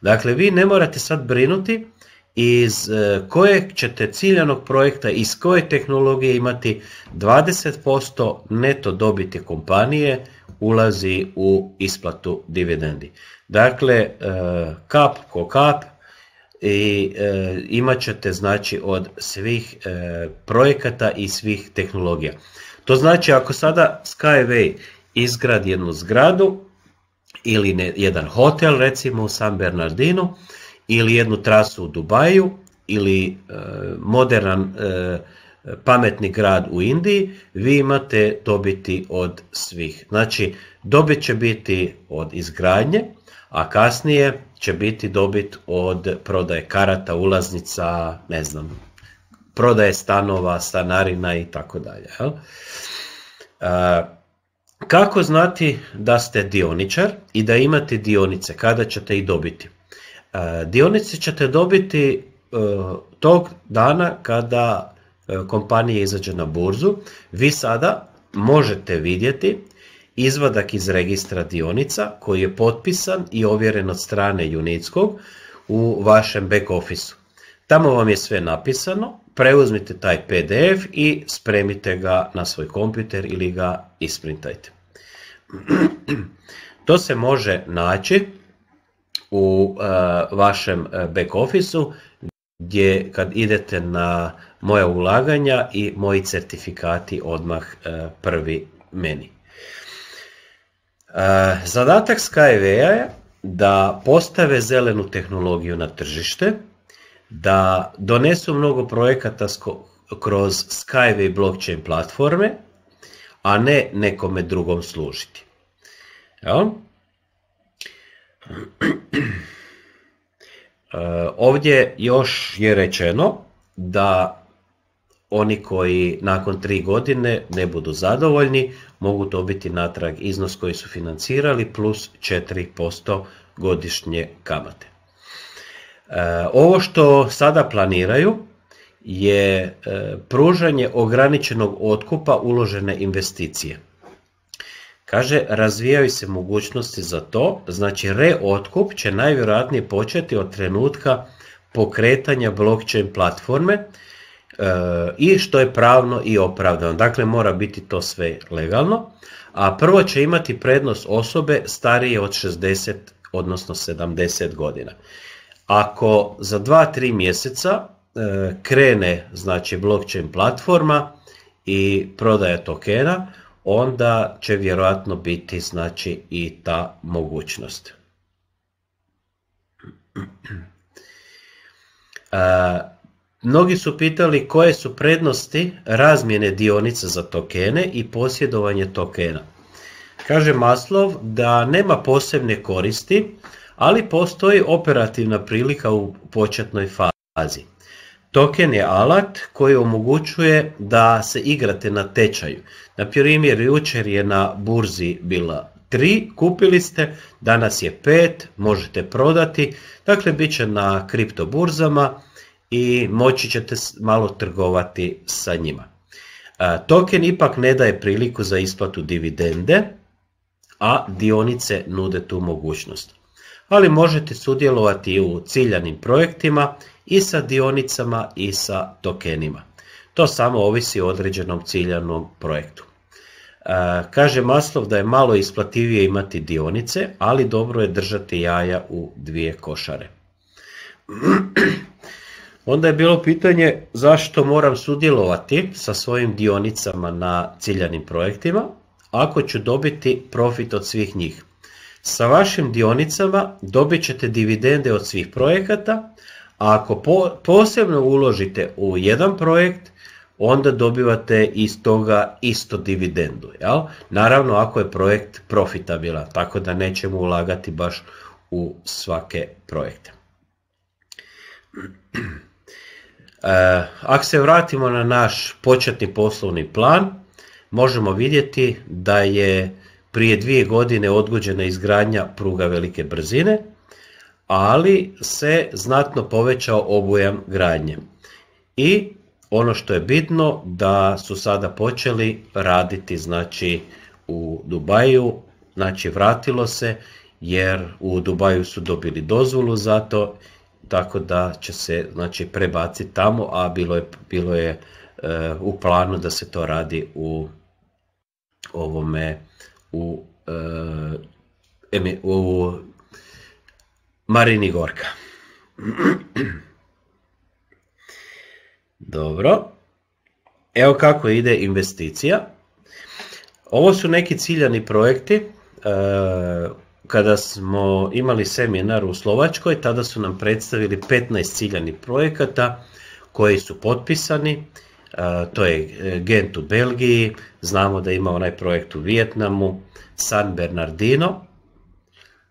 Dakle, vi ne morate sad brinuti iz e, kojeg ćete ciljanog projekta, iz koje tehnologije imati 20% neto dobiti kompanije ulazi u isplatu dividendi. Dakle, e, kap ko kap i e, imat ćete znači od svih e, projekata i svih tehnologija. To znači ako sada Skyway izgradi jednu zgradu ili jedan hotel recimo u San Bernardinu ili jednu trasu u Dubaju ili moderan pametni grad u Indiji, vi imate dobiti od svih. Znači, dobit će biti od izgradnje, a kasnije će biti dobit od prodaje karata, ulaznica, ne znam, prodaje stanova, stanarina i tako dalje. Kako znati da ste dioničar i da imate dionice, kada ćete ih dobiti? Dionice ćete dobiti e, tog dana kada e, kompanija izađe na burzu. Vi sada možete vidjeti izvadak iz registra dionica koji je potpisan i ovjeren od strane Unitskog u vašem back officeu. Tamo vam je sve napisano, preuzmite taj PDF i spremite ga na svoj kompjuter ili ga isprintajte. To se može naći u e, vašem e, back officeu gdje kad idete na moja ulaganja i moji certifikati odmah e, prvi meni. E, zadatak Skyway je da postave zelenu tehnologiju na tržište, da donesu mnogo projekata kroz Skyway blockchain platforme, a ne nekome drugom služiti. E, ovdje još je rečeno da oni koji nakon tri godine ne budu zadovoljni mogu dobiti natrag iznos koji su financirali plus 4% godišnje kamate. E, ovo što sada planiraju je e, pružanje ograničenog otkupa uložene investicije. Kaže, razvijaju se mogućnosti za to, znači reotkup će najvjerojatnije početi od trenutka pokretanja blockchain platforme, i što je pravno i opravdano. Dakle, mora biti to sve legalno. A prvo će imati prednost osobe starije od 60, odnosno 70 godina. Ako za 2-3 mjeseca e, krene znači blockchain platforma i prodaja tokena, onda će vjerojatno biti znači i ta mogućnost. E, Mnogi su pitali koje su prednosti razmjene dionica za tokene i posjedovanje tokena. Kaže Maslov da nema posebne koristi, ali postoji operativna prilika u početnoj fazi. Token je alat koji omogućuje da se igrate na tečaju. Na primjer, jučer je na burzi bila 3, kupili ste, danas je 5, možete prodati. Dakle, bit će na kriptoburzama i moći ćete malo trgovati sa njima. E, token ipak ne daje priliku za isplatu dividende, a dionice nude tu mogućnost. Ali možete sudjelovati u ciljanim projektima i sa dionicama i sa tokenima. To samo ovisi o određenom ciljanom projektu. E, kaže Maslov da je malo isplativije imati dionice, ali dobro je držati jaja u dvije košare. Onda je bilo pitanje zašto moram sudjelovati sa svojim dionicama na ciljanim projektima ako ću dobiti profit od svih njih. Sa vašim dionicama dobit ćete dividende od svih projekata, a ako posebno uložite u jedan projekt, onda dobivate iz toga isto dividendu. Jel? Naravno ako je projekt profitabilan, tako da nećemo ulagati baš u svake projekte. E, ako se vratimo na naš početni poslovni plan, možemo vidjeti da je prije dvije godine odgođena izgradnja pruga velike brzine, ali se znatno povećao obujam gradnje. I ono što je bitno da su sada počeli raditi znači u Dubaju, znači vratilo se jer u Dubaju su dobili dozvolu za to tako da će se znači, prebaciti tamo, a bilo je, bilo je e, u planu da se to radi u ovome u, e, u Marini Gorka. Dobro. Evo kako ide investicija. Ovo su neki ciljani projekti e, kada smo imali seminar u Slovačkoj, tada su nam predstavili 15 ciljanih projekata koji su potpisani. E, to je e, Gent u Belgiji, znamo da ima onaj projekt u Vijetnamu, San Bernardino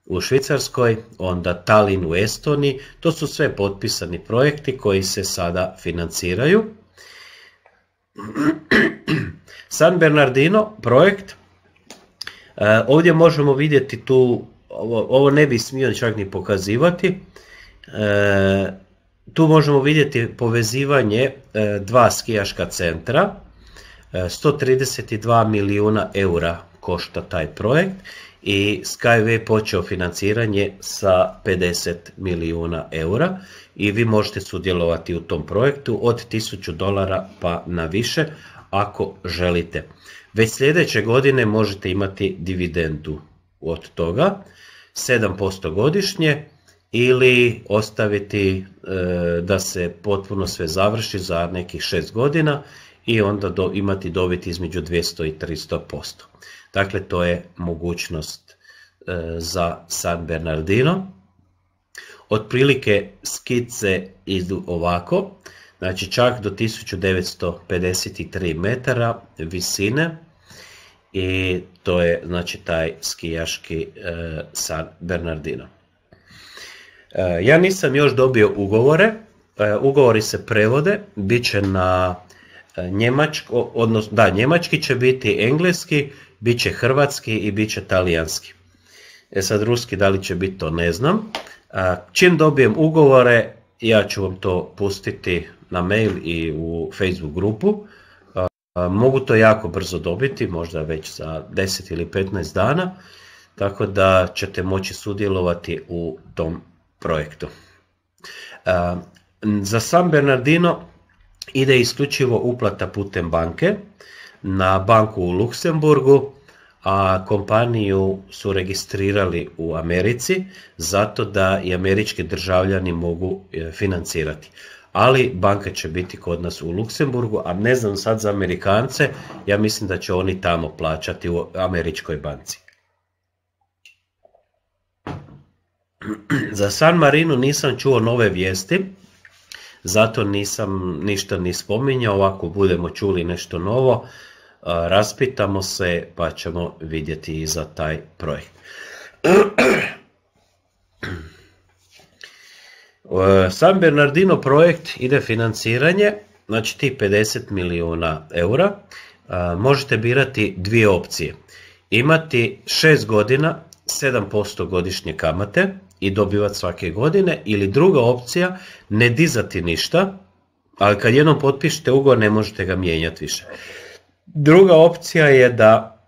u Švicarskoj, onda Tallinn u Estoniji. To su sve potpisani projekti koji se sada financiraju. San Bernardino projekt Eh, ovdje možemo vidjeti tu, ovo, ne bi smio čak ni pokazivati, eh, tu možemo vidjeti povezivanje eh, dva skijaška centra, 132 milijuna eura košta taj projekt i Skyway počeo financiranje sa 50 milijuna eura i vi možete sudjelovati u tom projektu od 1000 dolara pa na više ako želite već sljedeće godine možete imati dividendu od toga, 7% godišnje ili ostaviti e, da se potpuno sve završi za nekih 6 godina i onda imati dobit između 200 i 300%. Dakle, to je mogućnost e, za San Bernardino. Otprilike skice idu ovako. Znači čak do 1953 metara visine i to je znači taj skijaški e, San Bernardino. E, ja nisam još dobio ugovore, e, ugovori se prevode, bit će na njemačko, odnosno da, njemački će biti engleski, bit će hrvatski i bit će talijanski. E sad ruski da li će biti to ne znam. Čim dobijem ugovore ja ću vam to pustiti na mail i u Facebook grupu. Mogu to jako brzo dobiti, možda već za 10 ili 15 dana, tako da ćete moći sudjelovati u tom projektu. Za San Bernardino ide isključivo uplata putem banke na banku u Luksemburgu, a kompaniju su registrirali u Americi zato da i američki državljani mogu e, financirati ali banke će biti kod nas u Luksemburgu, a ne znam sad za Amerikance, ja mislim da će oni tamo plaćati u američkoj banci. Za San Marino nisam čuo nove vijesti, zato nisam ništa ni spominjao, ako budemo čuli nešto novo, raspitamo se pa ćemo vidjeti i za taj projekt. E, San Bernardino projekt ide financiranje, znači ti 50 milijuna eura, e, možete birati dvije opcije. Imati 6 godina, 7% godišnje kamate i dobivati svake godine ili druga opcija ne dizati ništa, ali kad jednom potpišete ugovor ne možete ga mijenjati više. Druga opcija je da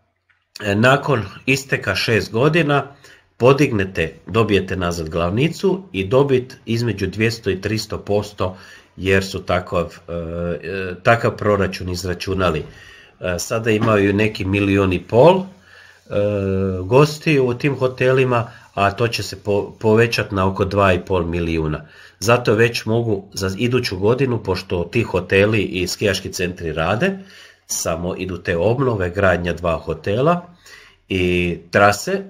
e, nakon isteka 6 godina podignete, dobijete nazad glavnicu i dobit između 200 i 300% jer su takav, e, e, takav proračun izračunali. E, sada imaju neki milijun i pol gosti u tim hotelima, a to će se povećati na oko 2,5 milijuna. Zato već mogu za iduću godinu, pošto ti hoteli i skijaški centri rade, samo idu te obnove, gradnja dva hotela i trase,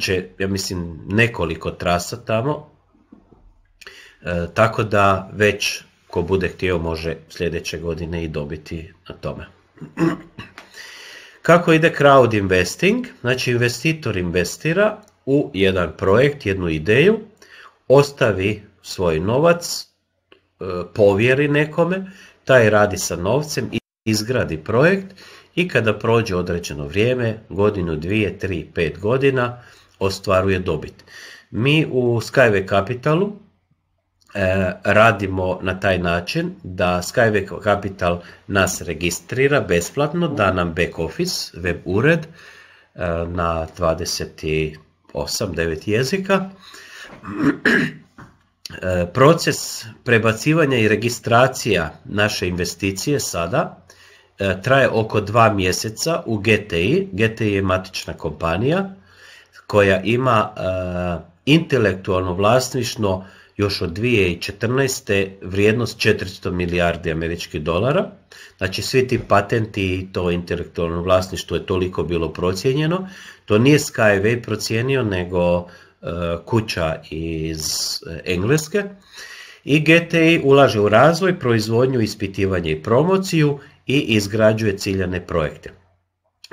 će, ja mislim, nekoliko trasa tamo, e, tako da već ko bude htio može sljedeće godine i dobiti na tome. Kako ide crowd investing? Znači investitor investira u jedan projekt, jednu ideju, ostavi svoj novac, e, povjeri nekome, taj radi sa novcem i izgradi projekt i kada prođe određeno vrijeme, godinu, dvije, tri, pet godina, ostvaruje dobit. Mi u Skyway Capitalu e, radimo na taj način da Skyway Capital nas registrira besplatno, da nam back office, web ured e, na 28, 9 jezika. E, proces prebacivanja i registracija naše investicije sada E, traje oko dva mjeseca u GTI. GTI je matična kompanija koja ima e, intelektualno vlasništvo još od 2014. vrijednost 400 milijardi američkih dolara. Znači svi ti patenti i to intelektualno vlasništvo je toliko bilo procijenjeno. To nije Skyway procijenio nego e, kuća iz Engleske. I GTI ulaže u razvoj, proizvodnju, ispitivanje i promociju i izgrađuje ciljane projekte.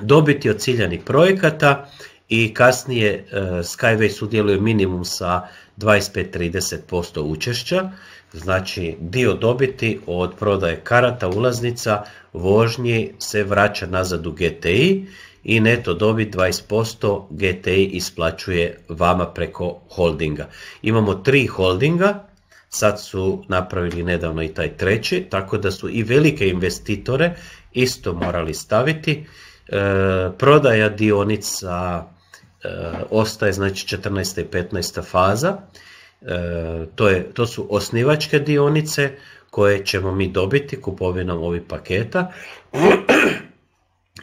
Dobiti od ciljanih projekata i kasnije e, Skyway sudjeluje minimum sa 25-30% učešća, znači dio dobiti od prodaje karata, ulaznica, vožnji se vraća nazad u GTI i neto dobit 20% GTI isplaćuje vama preko holdinga. Imamo tri holdinga, Sad su napravili nedavno i taj treći, tako da su i velike investitore isto morali staviti. E, prodaja dionica e, ostaje znači 14. i 15. faza. E, to, je, to su osnivačke dionice koje ćemo mi dobiti kupovinom ovih paketa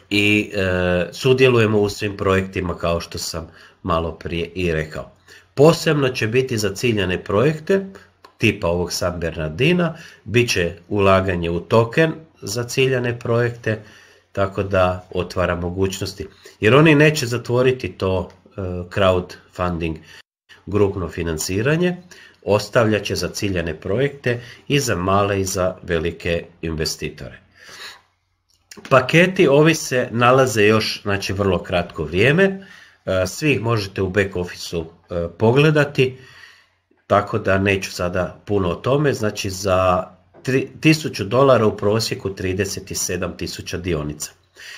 i sudjelujemo u svim projektima kao što sam malo prije i rekao. Posebno će biti za ciljane projekte tipa ovog San Bernardina, bit će ulaganje u token za ciljane projekte, tako da otvara mogućnosti. Jer oni neće zatvoriti to e, crowdfunding grupno financiranje, ostavljaće za ciljane projekte i za male i za velike investitore. Paketi ovi se nalaze još znači, vrlo kratko vrijeme, e, svi možete u back officeu e, pogledati, tako da neću sada puno o tome, znači za 1000 dolara u prosjeku 37.000 dionica.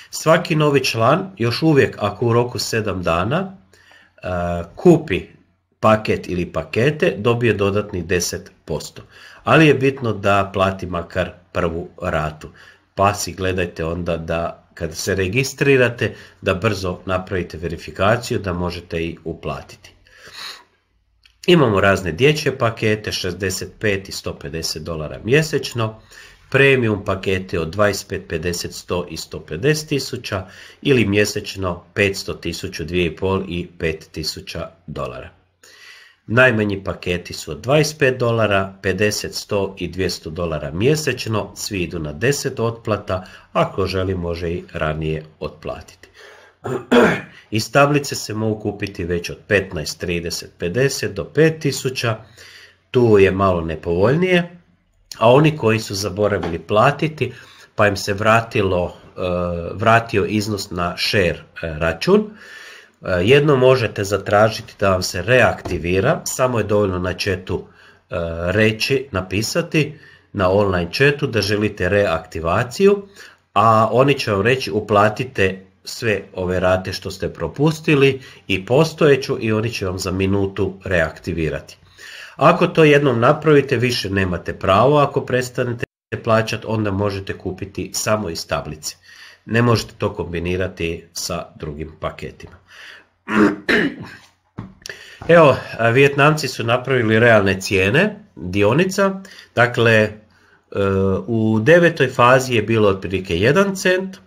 Svaki novi član još uvijek ako u roku 7 dana e, kupi paket ili pakete dobije dodatnih 10%. Ali je bitno da plati makar prvu ratu. Pa si gledajte onda da kada se registrirate da brzo napravite verifikaciju da možete i uplatiti. Imamo razne dječje pakete, 65 i 150 dolara mjesečno, premium pakete od 25, 50, 100 i 150 tisuća ili mjesečno 500 2,5 i 5 tisuća dolara. Najmanji paketi su od 25 dolara, 50, 100 i 200 dolara mjesečno, svi idu na 10 otplata, ako želi može i ranije otplatiti. Iz tablice se mogu kupiti već od 15, 30, 50 do 5000. Tu je malo nepovoljnije. A oni koji su zaboravili platiti pa im se vratilo, e, vratio iznos na share e, račun, e, jedno možete zatražiti da vam se reaktivira, samo je dovoljno na četu reći, napisati na online chatu da želite reaktivaciju, a oni će vam reći uplatite sve ove rate što ste propustili i postojeću i oni će vam za minutu reaktivirati. Ako to jednom napravite, više nemate pravo, ako prestanete plaćati, onda možete kupiti samo iz tablice. Ne možete to kombinirati sa drugim paketima. Evo, Vjetnamci su napravili realne cijene dionica, dakle e, u devetoj fazi je bilo otprilike 1 cent,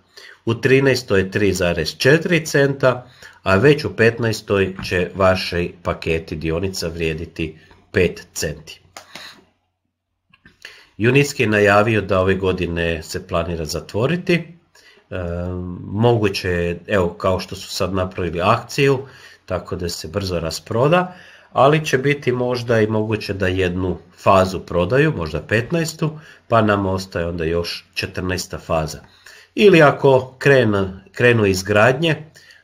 u 13. je 3,4 centa, a već u 15. će vaši paketi dionica vrijediti 5 centi. Junitski je najavio da ove godine se planira zatvoriti. E, moguće je, evo kao što su sad napravili akciju, tako da se brzo rasproda, ali će biti možda i moguće da jednu fazu prodaju, možda 15. pa nam ostaje onda još 14. faza ili ako krenu, izgradnje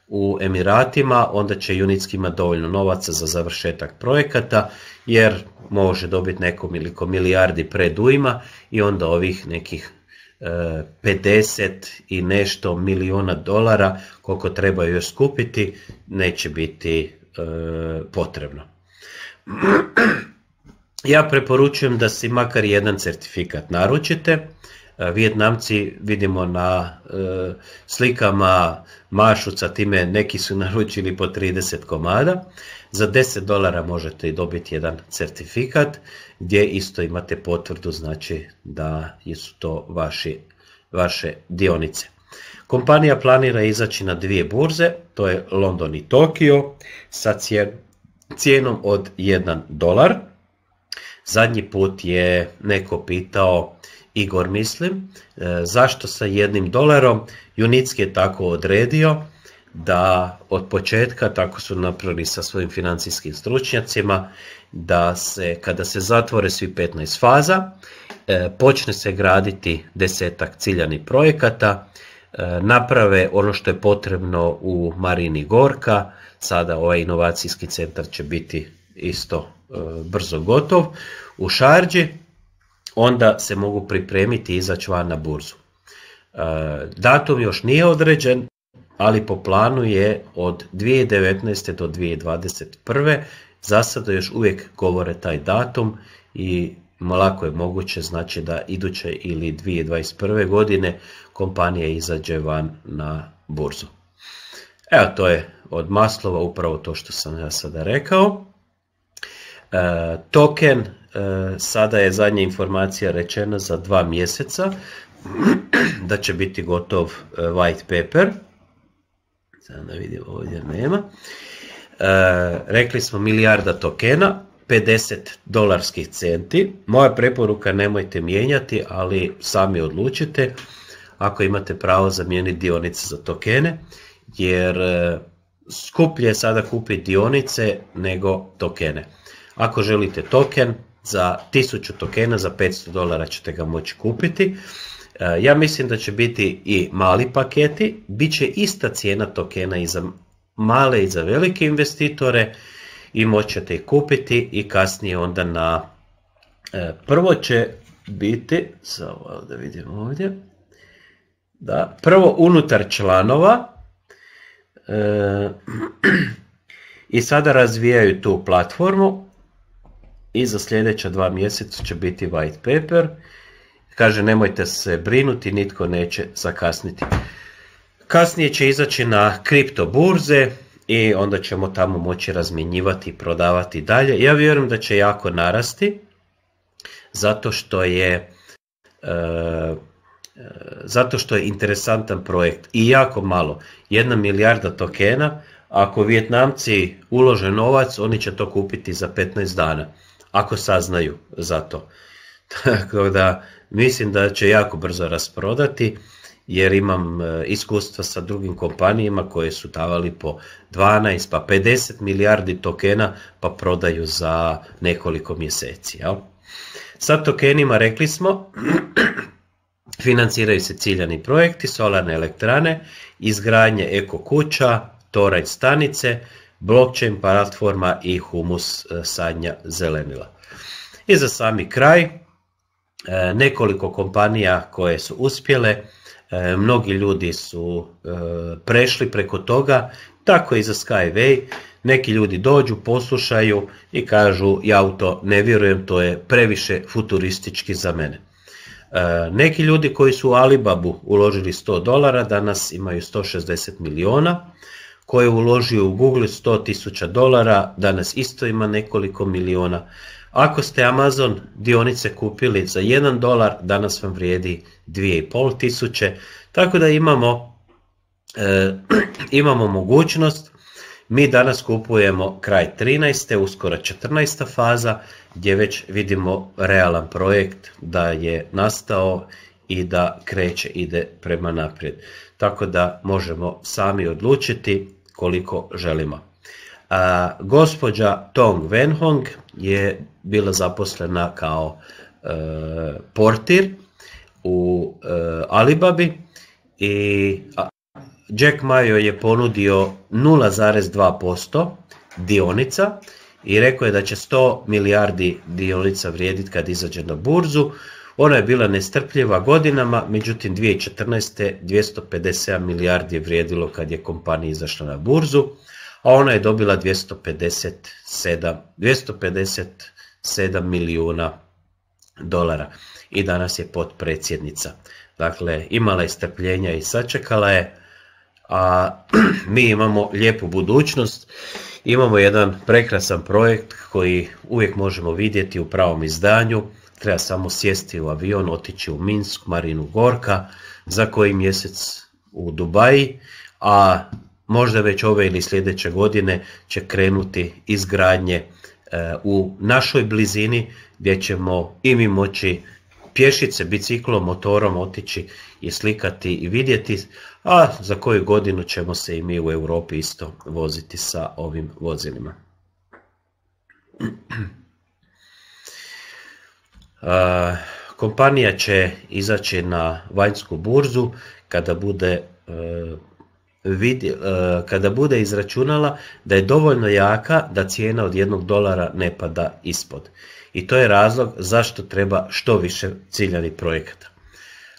u Emiratima, onda će Unitski imati dovoljno novaca za završetak projekata, jer može dobiti nekom ili milijardi predujma i onda ovih nekih 50 e, i nešto milijuna dolara koliko treba još skupiti neće biti e, potrebno. Ja preporučujem da si makar jedan certifikat naručite E, Vjetnamci vidimo na e, slikama mašu time neki su naručili po 30 komada. Za 10 dolara možete i dobiti jedan certifikat gdje isto imate potvrdu znači da su to vaši, vaše dionice. Kompanija planira izaći na dvije burze, to je London i Tokio, sa cijenom od 1 dolar. Zadnji put je neko pitao Igor mislim, e, zašto sa jednim dolarom, Junitski je tako odredio da od početka, tako su napravili sa svojim financijskim stručnjacima, da se kada se zatvore svi 15 faza, e, počne se graditi desetak ciljanih projekata, e, naprave ono što je potrebno u Marini Gorka, sada ovaj inovacijski centar će biti isto brzo gotov, u Šarđi, onda se mogu pripremiti i izaći van na burzu. E, datum još nije određen, ali po planu je od 2019. do 2021. Za sada još uvijek govore taj datum i lako je moguće znači da iduće ili 2021. godine kompanija izađe van na burzu. Evo to je od Maslova upravo to što sam ja sada rekao. E, token E, sada je zadnja informacija rečena za dva mjeseca da će biti gotov e, white paper. Sada vidimo ovdje nema. E, rekli smo milijarda tokena, 50 dolarskih centi. Moja preporuka nemojte mijenjati, ali sami odlučite ako imate pravo zamijeniti dionice za tokene, jer skuplje je sada kupiti dionice nego tokene. Ako želite token, za 1000 tokena, za 500 dolara ćete ga moći kupiti. E, ja mislim da će biti i mali paketi, bit će ista cijena tokena i za male i za velike investitore i moćete ih kupiti i kasnije onda na e, prvo će biti, samo da vidim ovdje, da, prvo unutar članova e, i sada razvijaju tu platformu i za sljedeća dva mjeseca će biti white paper. Kaže nemojte se brinuti, nitko neće zakasniti. Kasnije će izaći na kripto burze i onda ćemo tamo moći razmjenjivati i prodavati dalje. Ja vjerujem da će jako narasti zato što je e, e, zato što je interesantan projekt i jako malo, jedna milijarda tokena, ako Vjetnamci ulože novac, oni će to kupiti za 15 dana ako saznaju za to. Tako da mislim da će jako brzo rasprodati jer imam e, iskustva sa drugim kompanijama koje su davali po 12 pa 50 milijardi tokena pa prodaju za nekoliko mjeseci. Jel? Sa tokenima rekli smo financiraju se ciljani projekti, solarne elektrane, izgradnje eko kuća, toraj stanice, blockchain platforma i humus e, sadnja zelenila. I za sami kraj, e, nekoliko kompanija koje su uspjele, e, mnogi ljudi su prešli preko toga, tako i za Skyway, neki ljudi dođu, poslušaju i kažu ja u to ne vjerujem, to je previše futuristički za mene. Neki ljudi koji su u Alibabu uložili 100 dolara, danas imaju 160 miliona, koje je uložio u Google 100.000 dolara, danas isto ima nekoliko miliona. Ako ste Amazon dionice kupili za 1 dolar, danas vam vrijedi 2,5 tisuće. Tako da imamo, e, imamo mogućnost, mi danas kupujemo kraj 13. uskoro 14. faza gdje već vidimo realan projekt da je nastao i da kreće, ide prema naprijed. Tako da možemo sami odlučiti koliko želimo. A, gospođa Tong Wenhong je bila zaposlena kao e, portir u e, Alibabi i Jack Ma je ponudio 0,2% dionica i rekao je da će 100 milijardi dionica vrijediti kad izađe na burzu. Ona je bila nestrpljiva godinama, međutim 2014. 257 milijardi je vrijedilo kad je kompanija izašla na burzu, a ona je dobila 257, 257 milijuna dolara i danas je potpredsjednica. Dakle, imala je strpljenja i sačekala je, a mi imamo lijepu budućnost, imamo jedan prekrasan projekt koji uvijek možemo vidjeti u pravom izdanju, Treba samo sjesti u avion, otići u Minsk, Marinu Gorka, za koji mjesec u Dubaji, a možda već ove ili sljedeće godine će krenuti izgradnje e, u našoj blizini gdje ćemo i mi moći pješice, biciklom, motorom otići i slikati i vidjeti, a za koju godinu ćemo se i mi u Europi isto voziti sa ovim vozilima. Kompanija će izaći na vanjsku burzu kada bude e, e, kada bude izračunala da je dovoljno jaka da cijena od jednog dolara ne pada ispod. I to je razlog zašto treba što više ciljanih projekata.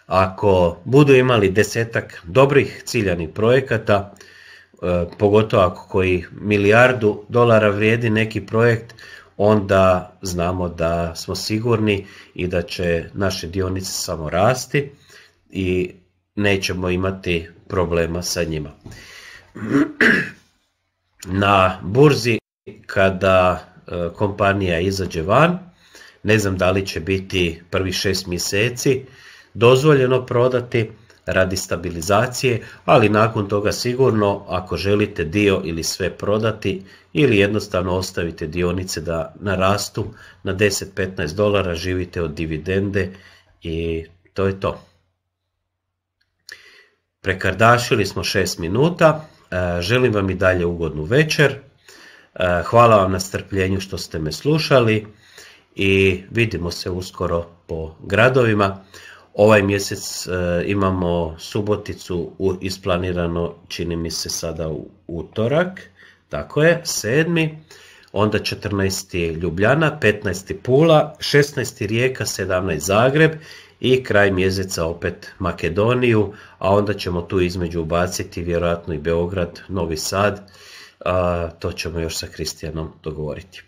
Ako budu imali desetak dobrih ciljanih projekata, e, pogotovo ako koji milijardu dolara vrijedi neki projekt, onda znamo da smo sigurni i da će naše dionice samo rasti i nećemo imati problema sa njima. Na burzi kada e, kompanija izađe van, ne znam da li će biti prvi šest mjeseci dozvoljeno prodati, radi stabilizacije, ali nakon toga sigurno ako želite dio ili sve prodati ili jednostavno ostavite dionice da narastu na 10-15 dolara, živite od dividende i to je to. Prekardašili smo 6 minuta, e, želim vam i dalje ugodnu večer, e, hvala vam na strpljenju što ste me slušali i vidimo se uskoro po gradovima. Ovaj mjesec e, imamo Suboticu isplanirano, čini mi se sada u utorak, tako je, sedmi, onda 14. Ljubljana, 15. Pula, 16. Rijeka, 17. Zagreb i kraj mjeseca opet Makedoniju, a onda ćemo tu između ubaciti vjerojatno i Beograd, Novi Sad, to ćemo još sa Kristijanom dogovoriti.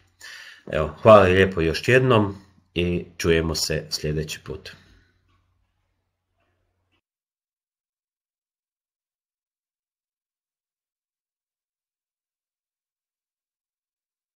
Evo, hvala lijepo još jednom i čujemo se sljedeći put.